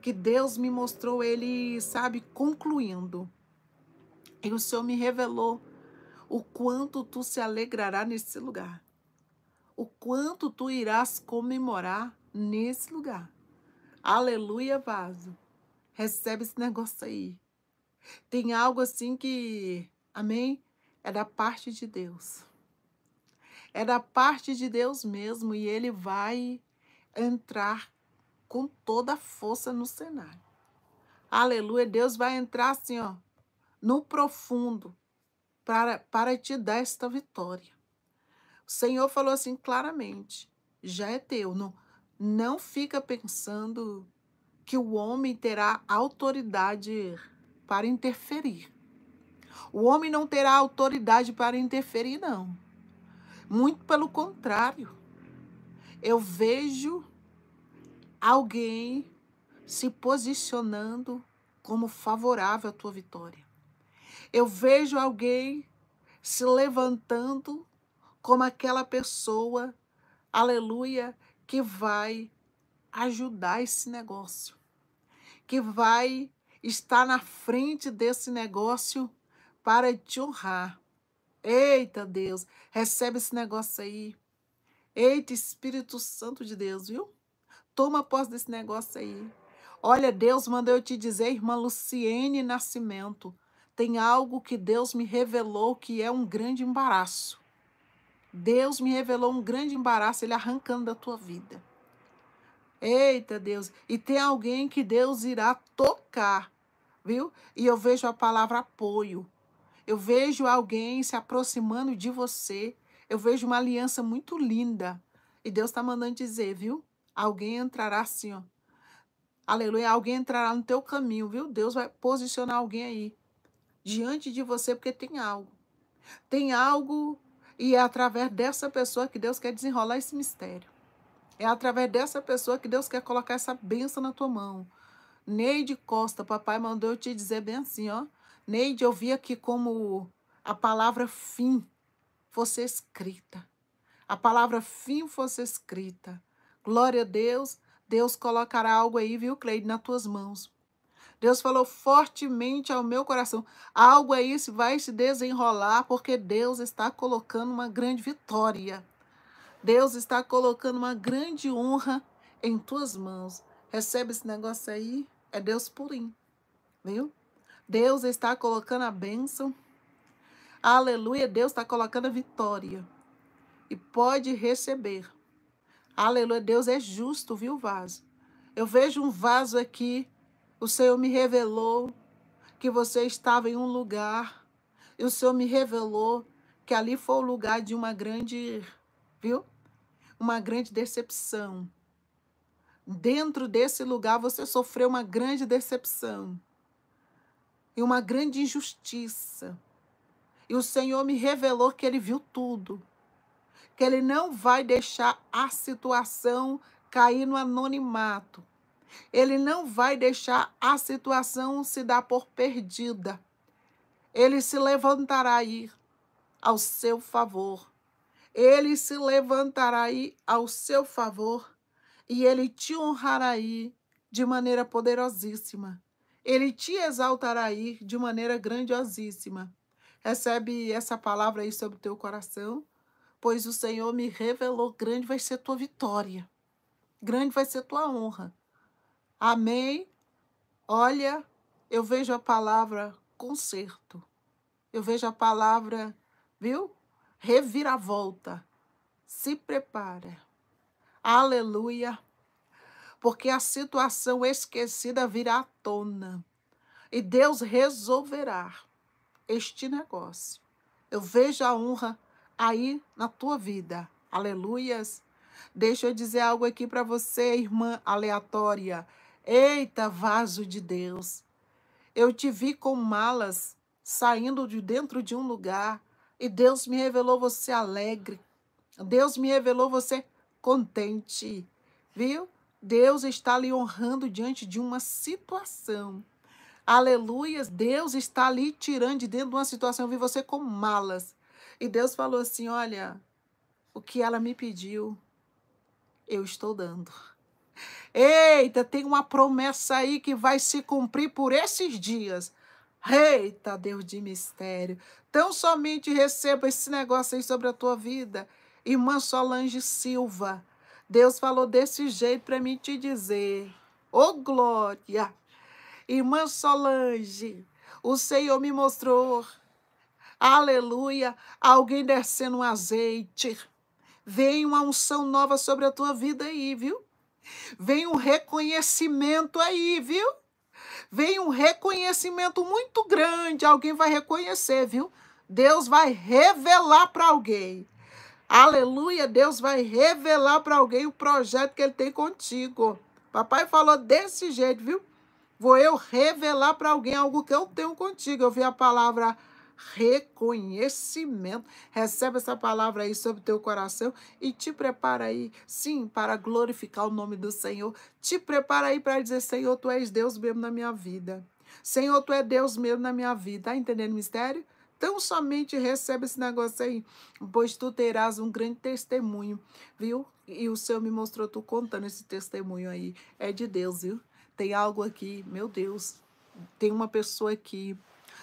Que Deus me mostrou ele, sabe, concluindo. E o Senhor me revelou o quanto tu se alegrará nesse lugar, o quanto tu irás comemorar nesse lugar. Aleluia, vaso. Recebe esse negócio aí. Tem algo assim que, amém? É da parte de Deus. É da parte de Deus mesmo e ele vai entrar com toda a força no cenário. Aleluia, Deus vai entrar assim, ó, no profundo para, para te dar esta vitória. O Senhor falou assim claramente: já é teu. Não, não fica pensando que o homem terá autoridade para interferir. O homem não terá autoridade para interferir, não. Muito pelo contrário. Eu vejo alguém se posicionando como favorável à tua vitória. Eu vejo alguém se levantando como aquela pessoa, aleluia, que vai ajudar esse negócio, que vai estar na frente desse negócio para te honrar. Eita Deus, recebe esse negócio aí. Eita Espírito Santo de Deus, viu? Toma posse desse negócio aí. Olha, Deus mandou eu te dizer, irmã Luciene Nascimento tem algo que Deus me revelou que é um grande embaraço. Deus me revelou um grande embaraço, Ele arrancando da tua vida. Eita Deus, e tem alguém que Deus irá tocar, viu? E eu vejo a palavra apoio. Eu vejo alguém se aproximando de você. Eu vejo uma aliança muito linda. E Deus está mandando dizer, viu? Alguém entrará assim, ó. Aleluia, alguém entrará no teu caminho, viu? Deus vai posicionar alguém aí diante de você, porque tem algo. Tem algo, e é através dessa pessoa que Deus quer desenrolar esse mistério. É através dessa pessoa que Deus quer colocar essa benção na tua mão. Neide Costa, papai mandou eu te dizer bem assim, ó. Neide, eu vi aqui como a palavra fim fosse escrita. A palavra fim fosse escrita. Glória a Deus. Deus colocará algo aí, viu, Cleide, nas tuas mãos. Deus falou fortemente ao meu coração. Algo aí se vai se desenrolar, porque Deus está colocando uma grande vitória. Deus está colocando uma grande honra em tuas mãos. Recebe esse negócio aí, é Deus purim, viu? Deus está colocando a bênção. Aleluia, Deus está colocando a vitória. E pode receber. Aleluia, Deus é justo, viu, vaso? Eu vejo um vaso aqui o Senhor me revelou que você estava em um lugar e o Senhor me revelou que ali foi o lugar de uma grande, viu? Uma grande decepção. Dentro desse lugar você sofreu uma grande decepção e uma grande injustiça. E o Senhor me revelou que ele viu tudo, que ele não vai deixar a situação cair no anonimato ele não vai deixar a situação se dar por perdida. Ele se levantará aí ao seu favor. Ele se levantará aí ao seu favor e ele te honrará aí de maneira poderosíssima. Ele te exaltará aí de maneira grandiosíssima. Recebe essa palavra aí sobre o teu coração, pois o Senhor me revelou: grande vai ser tua vitória, grande vai ser tua honra, Amém. Olha, eu vejo a palavra conserto. Eu vejo a palavra, viu? Reviravolta. Se prepara. Aleluia. Porque a situação esquecida virá à tona. E Deus resolverá este negócio. Eu vejo a honra aí na tua vida. Aleluias. Deixa eu dizer algo aqui para você, irmã aleatória. Eita, vaso de Deus, eu te vi com malas saindo de dentro de um lugar e Deus me revelou você alegre. Deus me revelou você contente. Viu? Deus está lhe honrando diante de uma situação. Aleluia, Deus está ali tirando de dentro de uma situação. Eu vi você com malas. E Deus falou assim: Olha, o que ela me pediu, eu estou dando. Eita, tem uma promessa aí que vai se cumprir por esses dias. Eita, Deus de mistério. Tão somente receba esse negócio aí sobre a tua vida. Irmã Solange Silva, Deus falou desse jeito para mim te dizer. Ô oh, glória! Irmã Solange, o Senhor me mostrou, aleluia, alguém descendo um azeite. Vem uma unção nova sobre a tua vida aí, viu? Vem um reconhecimento aí, viu? Vem um reconhecimento muito grande. Alguém vai reconhecer, viu? Deus vai revelar para alguém. Aleluia, Deus vai revelar para alguém o projeto que ele tem contigo. Papai falou desse jeito, viu? Vou eu revelar para alguém algo que eu tenho contigo. Eu vi a palavra reconhecimento. Recebe essa palavra aí sobre o teu coração e te prepara aí, sim, para glorificar o nome do Senhor. Te prepara aí para dizer: Senhor, tu és Deus mesmo na minha vida. Senhor, tu és Deus mesmo na minha vida. Tá entendendo o mistério? Então somente recebe esse negócio aí, pois tu terás um grande testemunho, viu? E o Senhor me mostrou tu contando esse testemunho aí. É de Deus, viu? Tem algo aqui, meu Deus. Tem uma pessoa aqui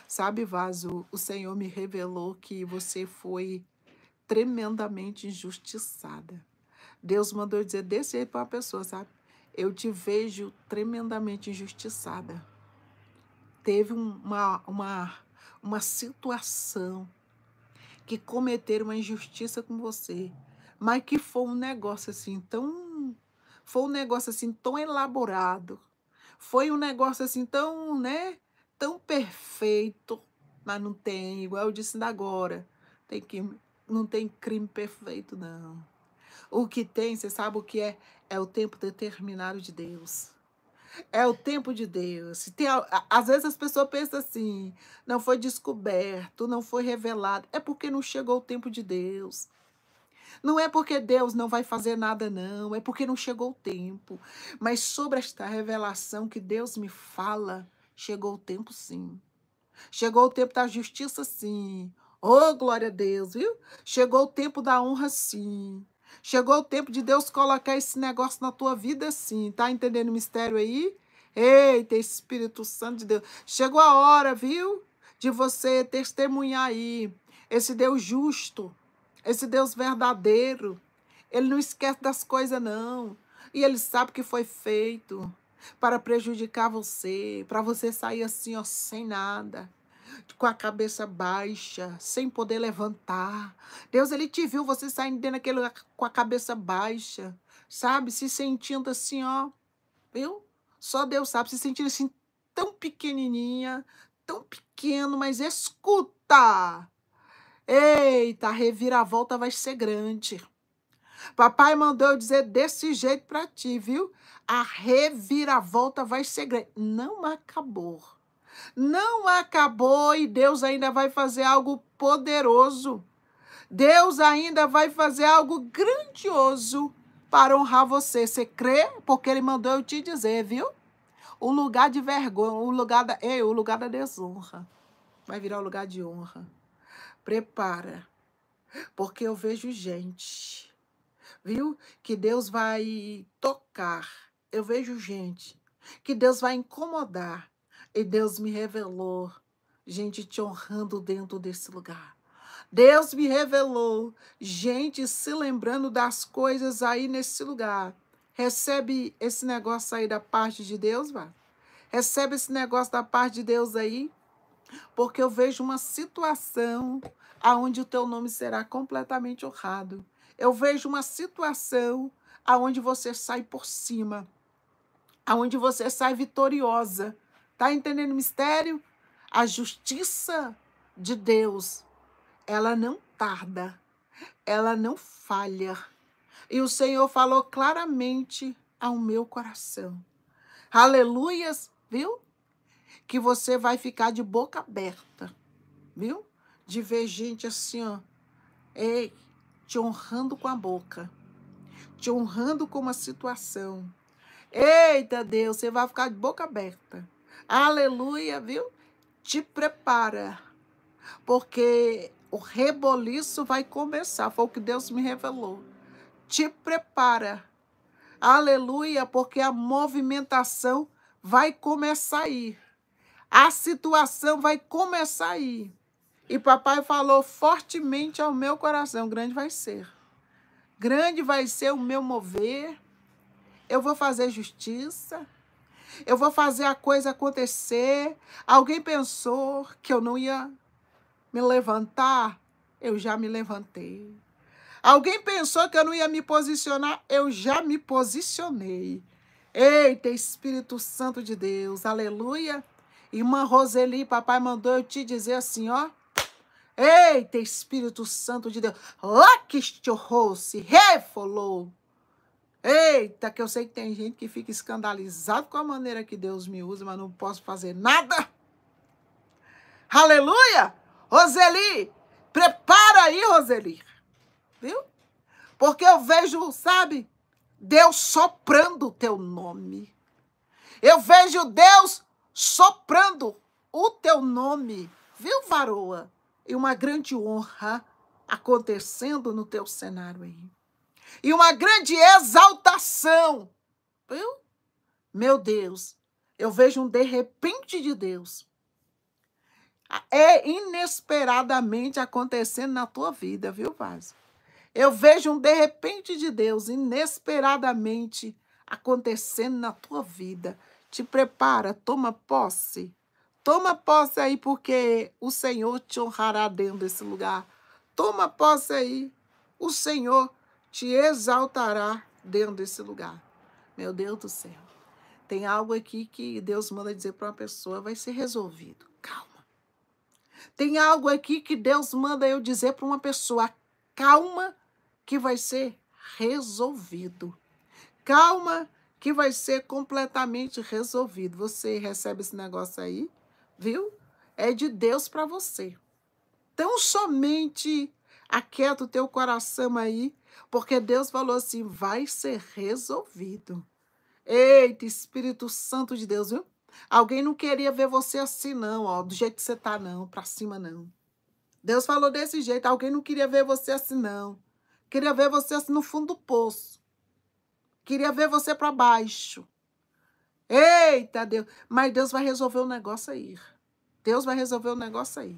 Sabe, Vaso, o Senhor me revelou que você foi tremendamente injustiçada. Deus mandou dizer desse jeito para uma pessoa, sabe? Eu te vejo tremendamente injustiçada. Teve uma, uma, uma situação que cometeram uma injustiça com você, mas que foi um negócio assim tão. Foi um negócio assim tão elaborado. Foi um negócio assim tão, né? tão perfeito, mas não tem, igual eu disse ainda agora. Tem que, não tem crime perfeito, não. O que tem, você sabe o que é? É o tempo determinado de Deus. É o tempo de Deus. Tem, às vezes as pessoas pensam assim: não foi descoberto, não foi revelado. É porque não chegou o tempo de Deus. Não é porque Deus não vai fazer nada, não. É porque não chegou o tempo. Mas sobre esta revelação que Deus me fala, Chegou o tempo, sim. Chegou o tempo da justiça, sim. Oh, glória a Deus, viu? Chegou o tempo da honra, sim. Chegou o tempo de Deus colocar esse negócio na tua vida, sim. Tá entendendo o mistério aí? Eita, Espírito Santo de Deus. Chegou a hora, viu? De você testemunhar aí esse Deus justo, esse Deus verdadeiro. Ele não esquece das coisas, não. E ele sabe o que foi feito para prejudicar você, para você sair assim, ó, sem nada com a cabeça baixa, sem poder levantar. Deus, ele te viu você saindo dentro daquele lugar com a cabeça baixa, sabe? Se sentindo assim, ó, viu? Só Deus sabe, se sentindo assim tão pequenininha, tão pequeno, mas escuta. Eita, a reviravolta vai ser grande. Papai mandou eu dizer desse jeito para ti, viu? A reviravolta vai ser grande. Não acabou. Não acabou e Deus ainda vai fazer algo poderoso. Deus ainda vai fazer algo grandioso para honrar você. Você crê? Porque ele mandou eu te dizer, viu? O lugar de vergonha, o lugar da, o lugar da desonra vai virar o lugar de honra. Prepara. Porque eu vejo gente viu? Que Deus vai tocar. Eu vejo gente que Deus vai incomodar. E Deus me revelou, gente te honrando dentro desse lugar. Deus me revelou, gente se lembrando das coisas aí nesse lugar. Recebe esse negócio aí da parte de Deus, vá. Recebe esse negócio da parte de Deus aí, porque eu vejo uma situação aonde o teu nome será completamente honrado eu vejo uma situação aonde você sai por cima, aonde você sai vitoriosa. Tá entendendo o mistério? A justiça de Deus, ela não tarda, ela não falha. E o Senhor falou claramente ao meu coração. Aleluias, viu? Que você vai ficar de boca aberta, viu? De ver gente assim, ó. Ei, te honrando com a boca, te honrando com uma situação. Eita Deus, você vai ficar de boca aberta. Aleluia, viu? Te prepara, porque o reboliço vai começar. Foi o que Deus me revelou. Te prepara. Aleluia, porque a movimentação vai começar aí. A situação vai começar aí. E papai falou fortemente ao meu coração: grande vai ser. Grande vai ser o meu mover. Eu vou fazer justiça. Eu vou fazer a coisa acontecer. Alguém pensou que eu não ia me levantar? Eu já me levantei. Alguém pensou que eu não ia me posicionar? Eu já me posicionei. Eita, Espírito Santo de Deus, aleluia. Irmã Roseli, papai mandou eu te dizer assim, ó. Eita, Espírito Santo de Deus. Lakistohou-se, refolou. Eita, que eu sei que tem gente que fica escandalizado com a maneira que Deus me usa, mas não posso fazer nada. Aleluia! Roseli, prepara aí, Roseli. Viu? Porque eu vejo, sabe, Deus soprando o teu nome. Eu vejo Deus soprando o teu nome. Viu, varoa? e uma grande honra acontecendo no teu cenário aí. E uma grande exaltação. Viu? Meu Deus, eu vejo um de repente de Deus. É inesperadamente acontecendo na tua vida, viu, Vaz Eu vejo um de repente de Deus, inesperadamente acontecendo na tua vida. Te prepara, toma posse. Toma posse aí, porque o Senhor te honrará dentro desse lugar. Toma posse aí, o Senhor te exaltará dentro desse lugar. Meu Deus do céu. Tem algo aqui que Deus manda dizer para uma pessoa, vai ser resolvido. Calma. Tem algo aqui que Deus manda eu dizer para uma pessoa, calma, que vai ser resolvido. Calma, que vai ser completamente resolvido. Você recebe esse negócio aí? viu? É de Deus para você. Então, somente aquieta o teu coração aí, porque Deus falou assim: vai ser resolvido. Eita, Espírito Santo de Deus, viu? Alguém não queria ver você assim, não, ó, do jeito que você tá, não, pra cima, não. Deus falou desse jeito, alguém não queria ver você assim, não. Queria ver você assim no fundo do poço. Queria ver você para baixo. Eita Deus! Mas Deus vai resolver o negócio aí. Deus vai resolver o negócio aí.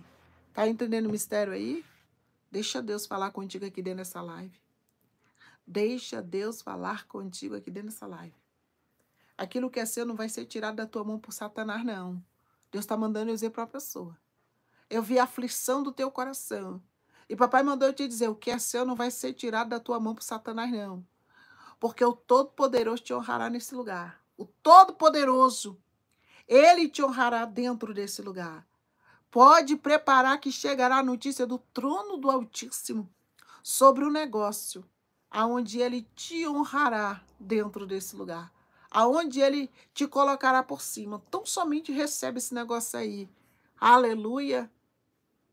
Tá entendendo o mistério aí? Deixa Deus falar contigo aqui dentro dessa live. Deixa Deus falar contigo aqui dentro dessa live. Aquilo que é seu não vai ser tirado da tua mão por Satanás, não. Deus está mandando eu dizer para a pessoa. Eu vi a aflição do teu coração. E papai mandou eu te dizer: o que é seu não vai ser tirado da tua mão por Satanás, não. Porque o Todo-Poderoso te honrará nesse lugar o Todo-Poderoso, ele te honrará dentro desse lugar. Pode preparar que chegará a notícia do trono do Altíssimo sobre o negócio, aonde ele te honrará dentro desse lugar, aonde ele te colocará por cima. Então somente recebe esse negócio aí. Aleluia.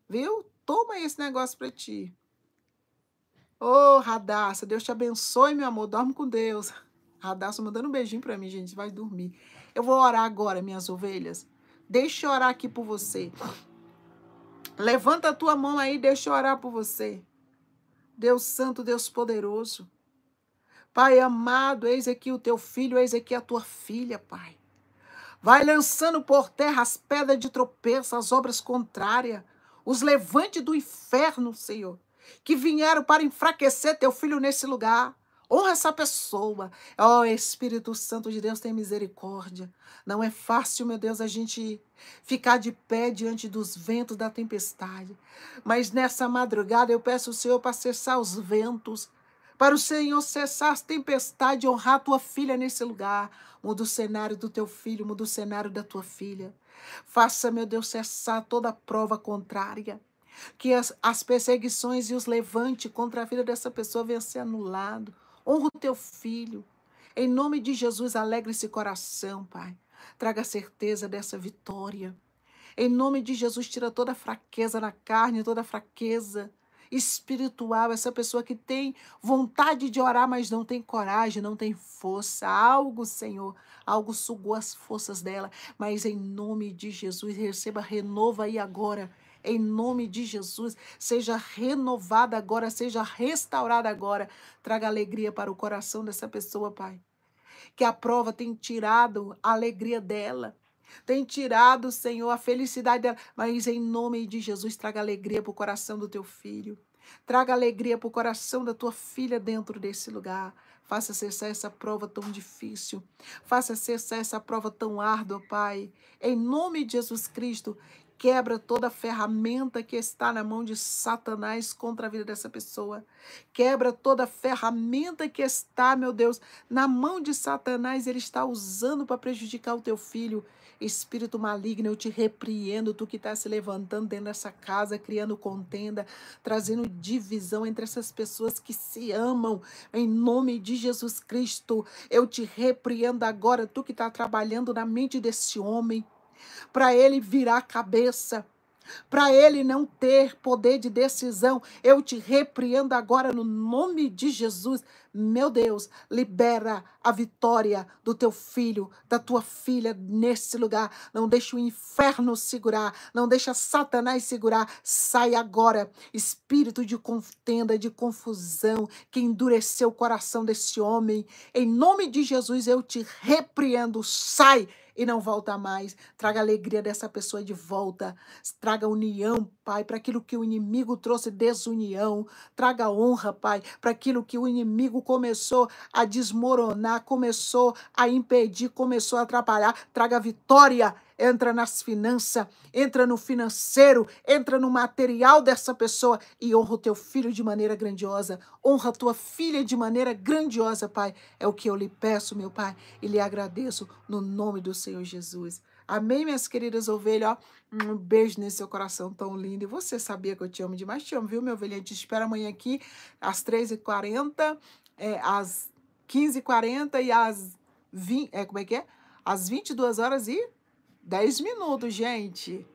Viu? Toma esse negócio para ti. Ô, oh, Radassa, Deus te abençoe, meu amor. Dorme com Deus. Radassa mandando um beijinho para mim, gente. Vai dormir. Eu vou orar agora, minhas ovelhas. Deixa eu orar aqui por você. Levanta a tua mão aí, deixa eu orar por você. Deus Santo, Deus Poderoso. Pai amado, eis aqui o teu filho, eis aqui a tua filha, Pai. Vai lançando por terra as pedras de tropeço, as obras contrárias, os levantes do inferno, Senhor, que vieram para enfraquecer teu filho nesse lugar. Honra essa pessoa. Ó oh, Espírito Santo de Deus, tem misericórdia. Não é fácil, meu Deus, a gente ficar de pé diante dos ventos da tempestade. Mas nessa madrugada eu peço ao Senhor para cessar os ventos, para o Senhor cessar as tempestades, honrar tua filha nesse lugar. Muda o cenário do teu filho, muda o cenário da tua filha. Faça, meu Deus, cessar toda prova contrária que as, as, perseguições e os levantes contra a vida dessa pessoa venham ser anulado. Honra o teu filho. Em nome de Jesus, alegre esse coração, Pai. Traga a certeza dessa vitória. Em nome de Jesus, tira toda a fraqueza na carne, toda a fraqueza espiritual, essa pessoa que tem vontade de orar, mas não tem coragem, não tem força. Algo, Senhor, algo sugou as forças dela. Mas em nome de Jesus, receba, renova aí agora em nome de Jesus. Seja renovada agora, seja restaurada agora. Traga alegria para o coração dessa pessoa, Pai. Que a prova tem tirado a alegria dela. Tem tirado, Senhor, a felicidade dela. Mas em nome de Jesus, traga alegria para o coração do teu filho. Traga alegria para o coração da tua filha dentro desse lugar. Faça cessar essa prova tão difícil. Faça cessar essa prova tão árdua, Pai. Em nome de Jesus Cristo quebra toda ferramenta que está na mão de Satanás contra a vida dessa pessoa. Quebra toda ferramenta que está, meu Deus, na mão de Satanás, ele está usando para prejudicar o teu filho. Espírito maligno, eu te repreendo, tu que está se levantando dentro dessa casa, criando contenda, trazendo divisão entre essas pessoas que se amam, em nome de Jesus Cristo. Eu te repreendo agora, tu que está trabalhando na mente desse homem, para ele virar cabeça, para ele não ter poder de decisão. Eu te repreendo agora no nome de Jesus. Meu Deus, libera a vitória do teu filho, da tua filha nesse lugar. Não deixa o inferno segurar, não deixa Satanás segurar. Sai agora, espírito de contenda, de confusão, que endureceu o coração desse homem. Em nome de Jesus, eu te repreendo. Sai! e não volta mais. Traga a alegria dessa pessoa de volta. Traga união, Pai, para aquilo que o inimigo trouxe desunião. Traga honra, Pai, para aquilo que o inimigo começou a desmoronar, começou a impedir, começou a atrapalhar. Traga vitória entra nas finanças, entra no financeiro, entra no material dessa pessoa e honra o teu filho de maneira grandiosa, honra a tua filha de maneira grandiosa, Pai. É o que eu lhe peço, meu Pai, e lhe agradeço no nome do Senhor Jesus. Amém, minhas queridas ovelhas? um beijo nesse seu coração tão lindo. E você sabia que eu te amo demais? Te amo, viu, minha ovelha? Te espero amanhã aqui às 3h40, é, às 15h40 e às 20 é, como é que é? Às 22 horas e 10 minutos, gente.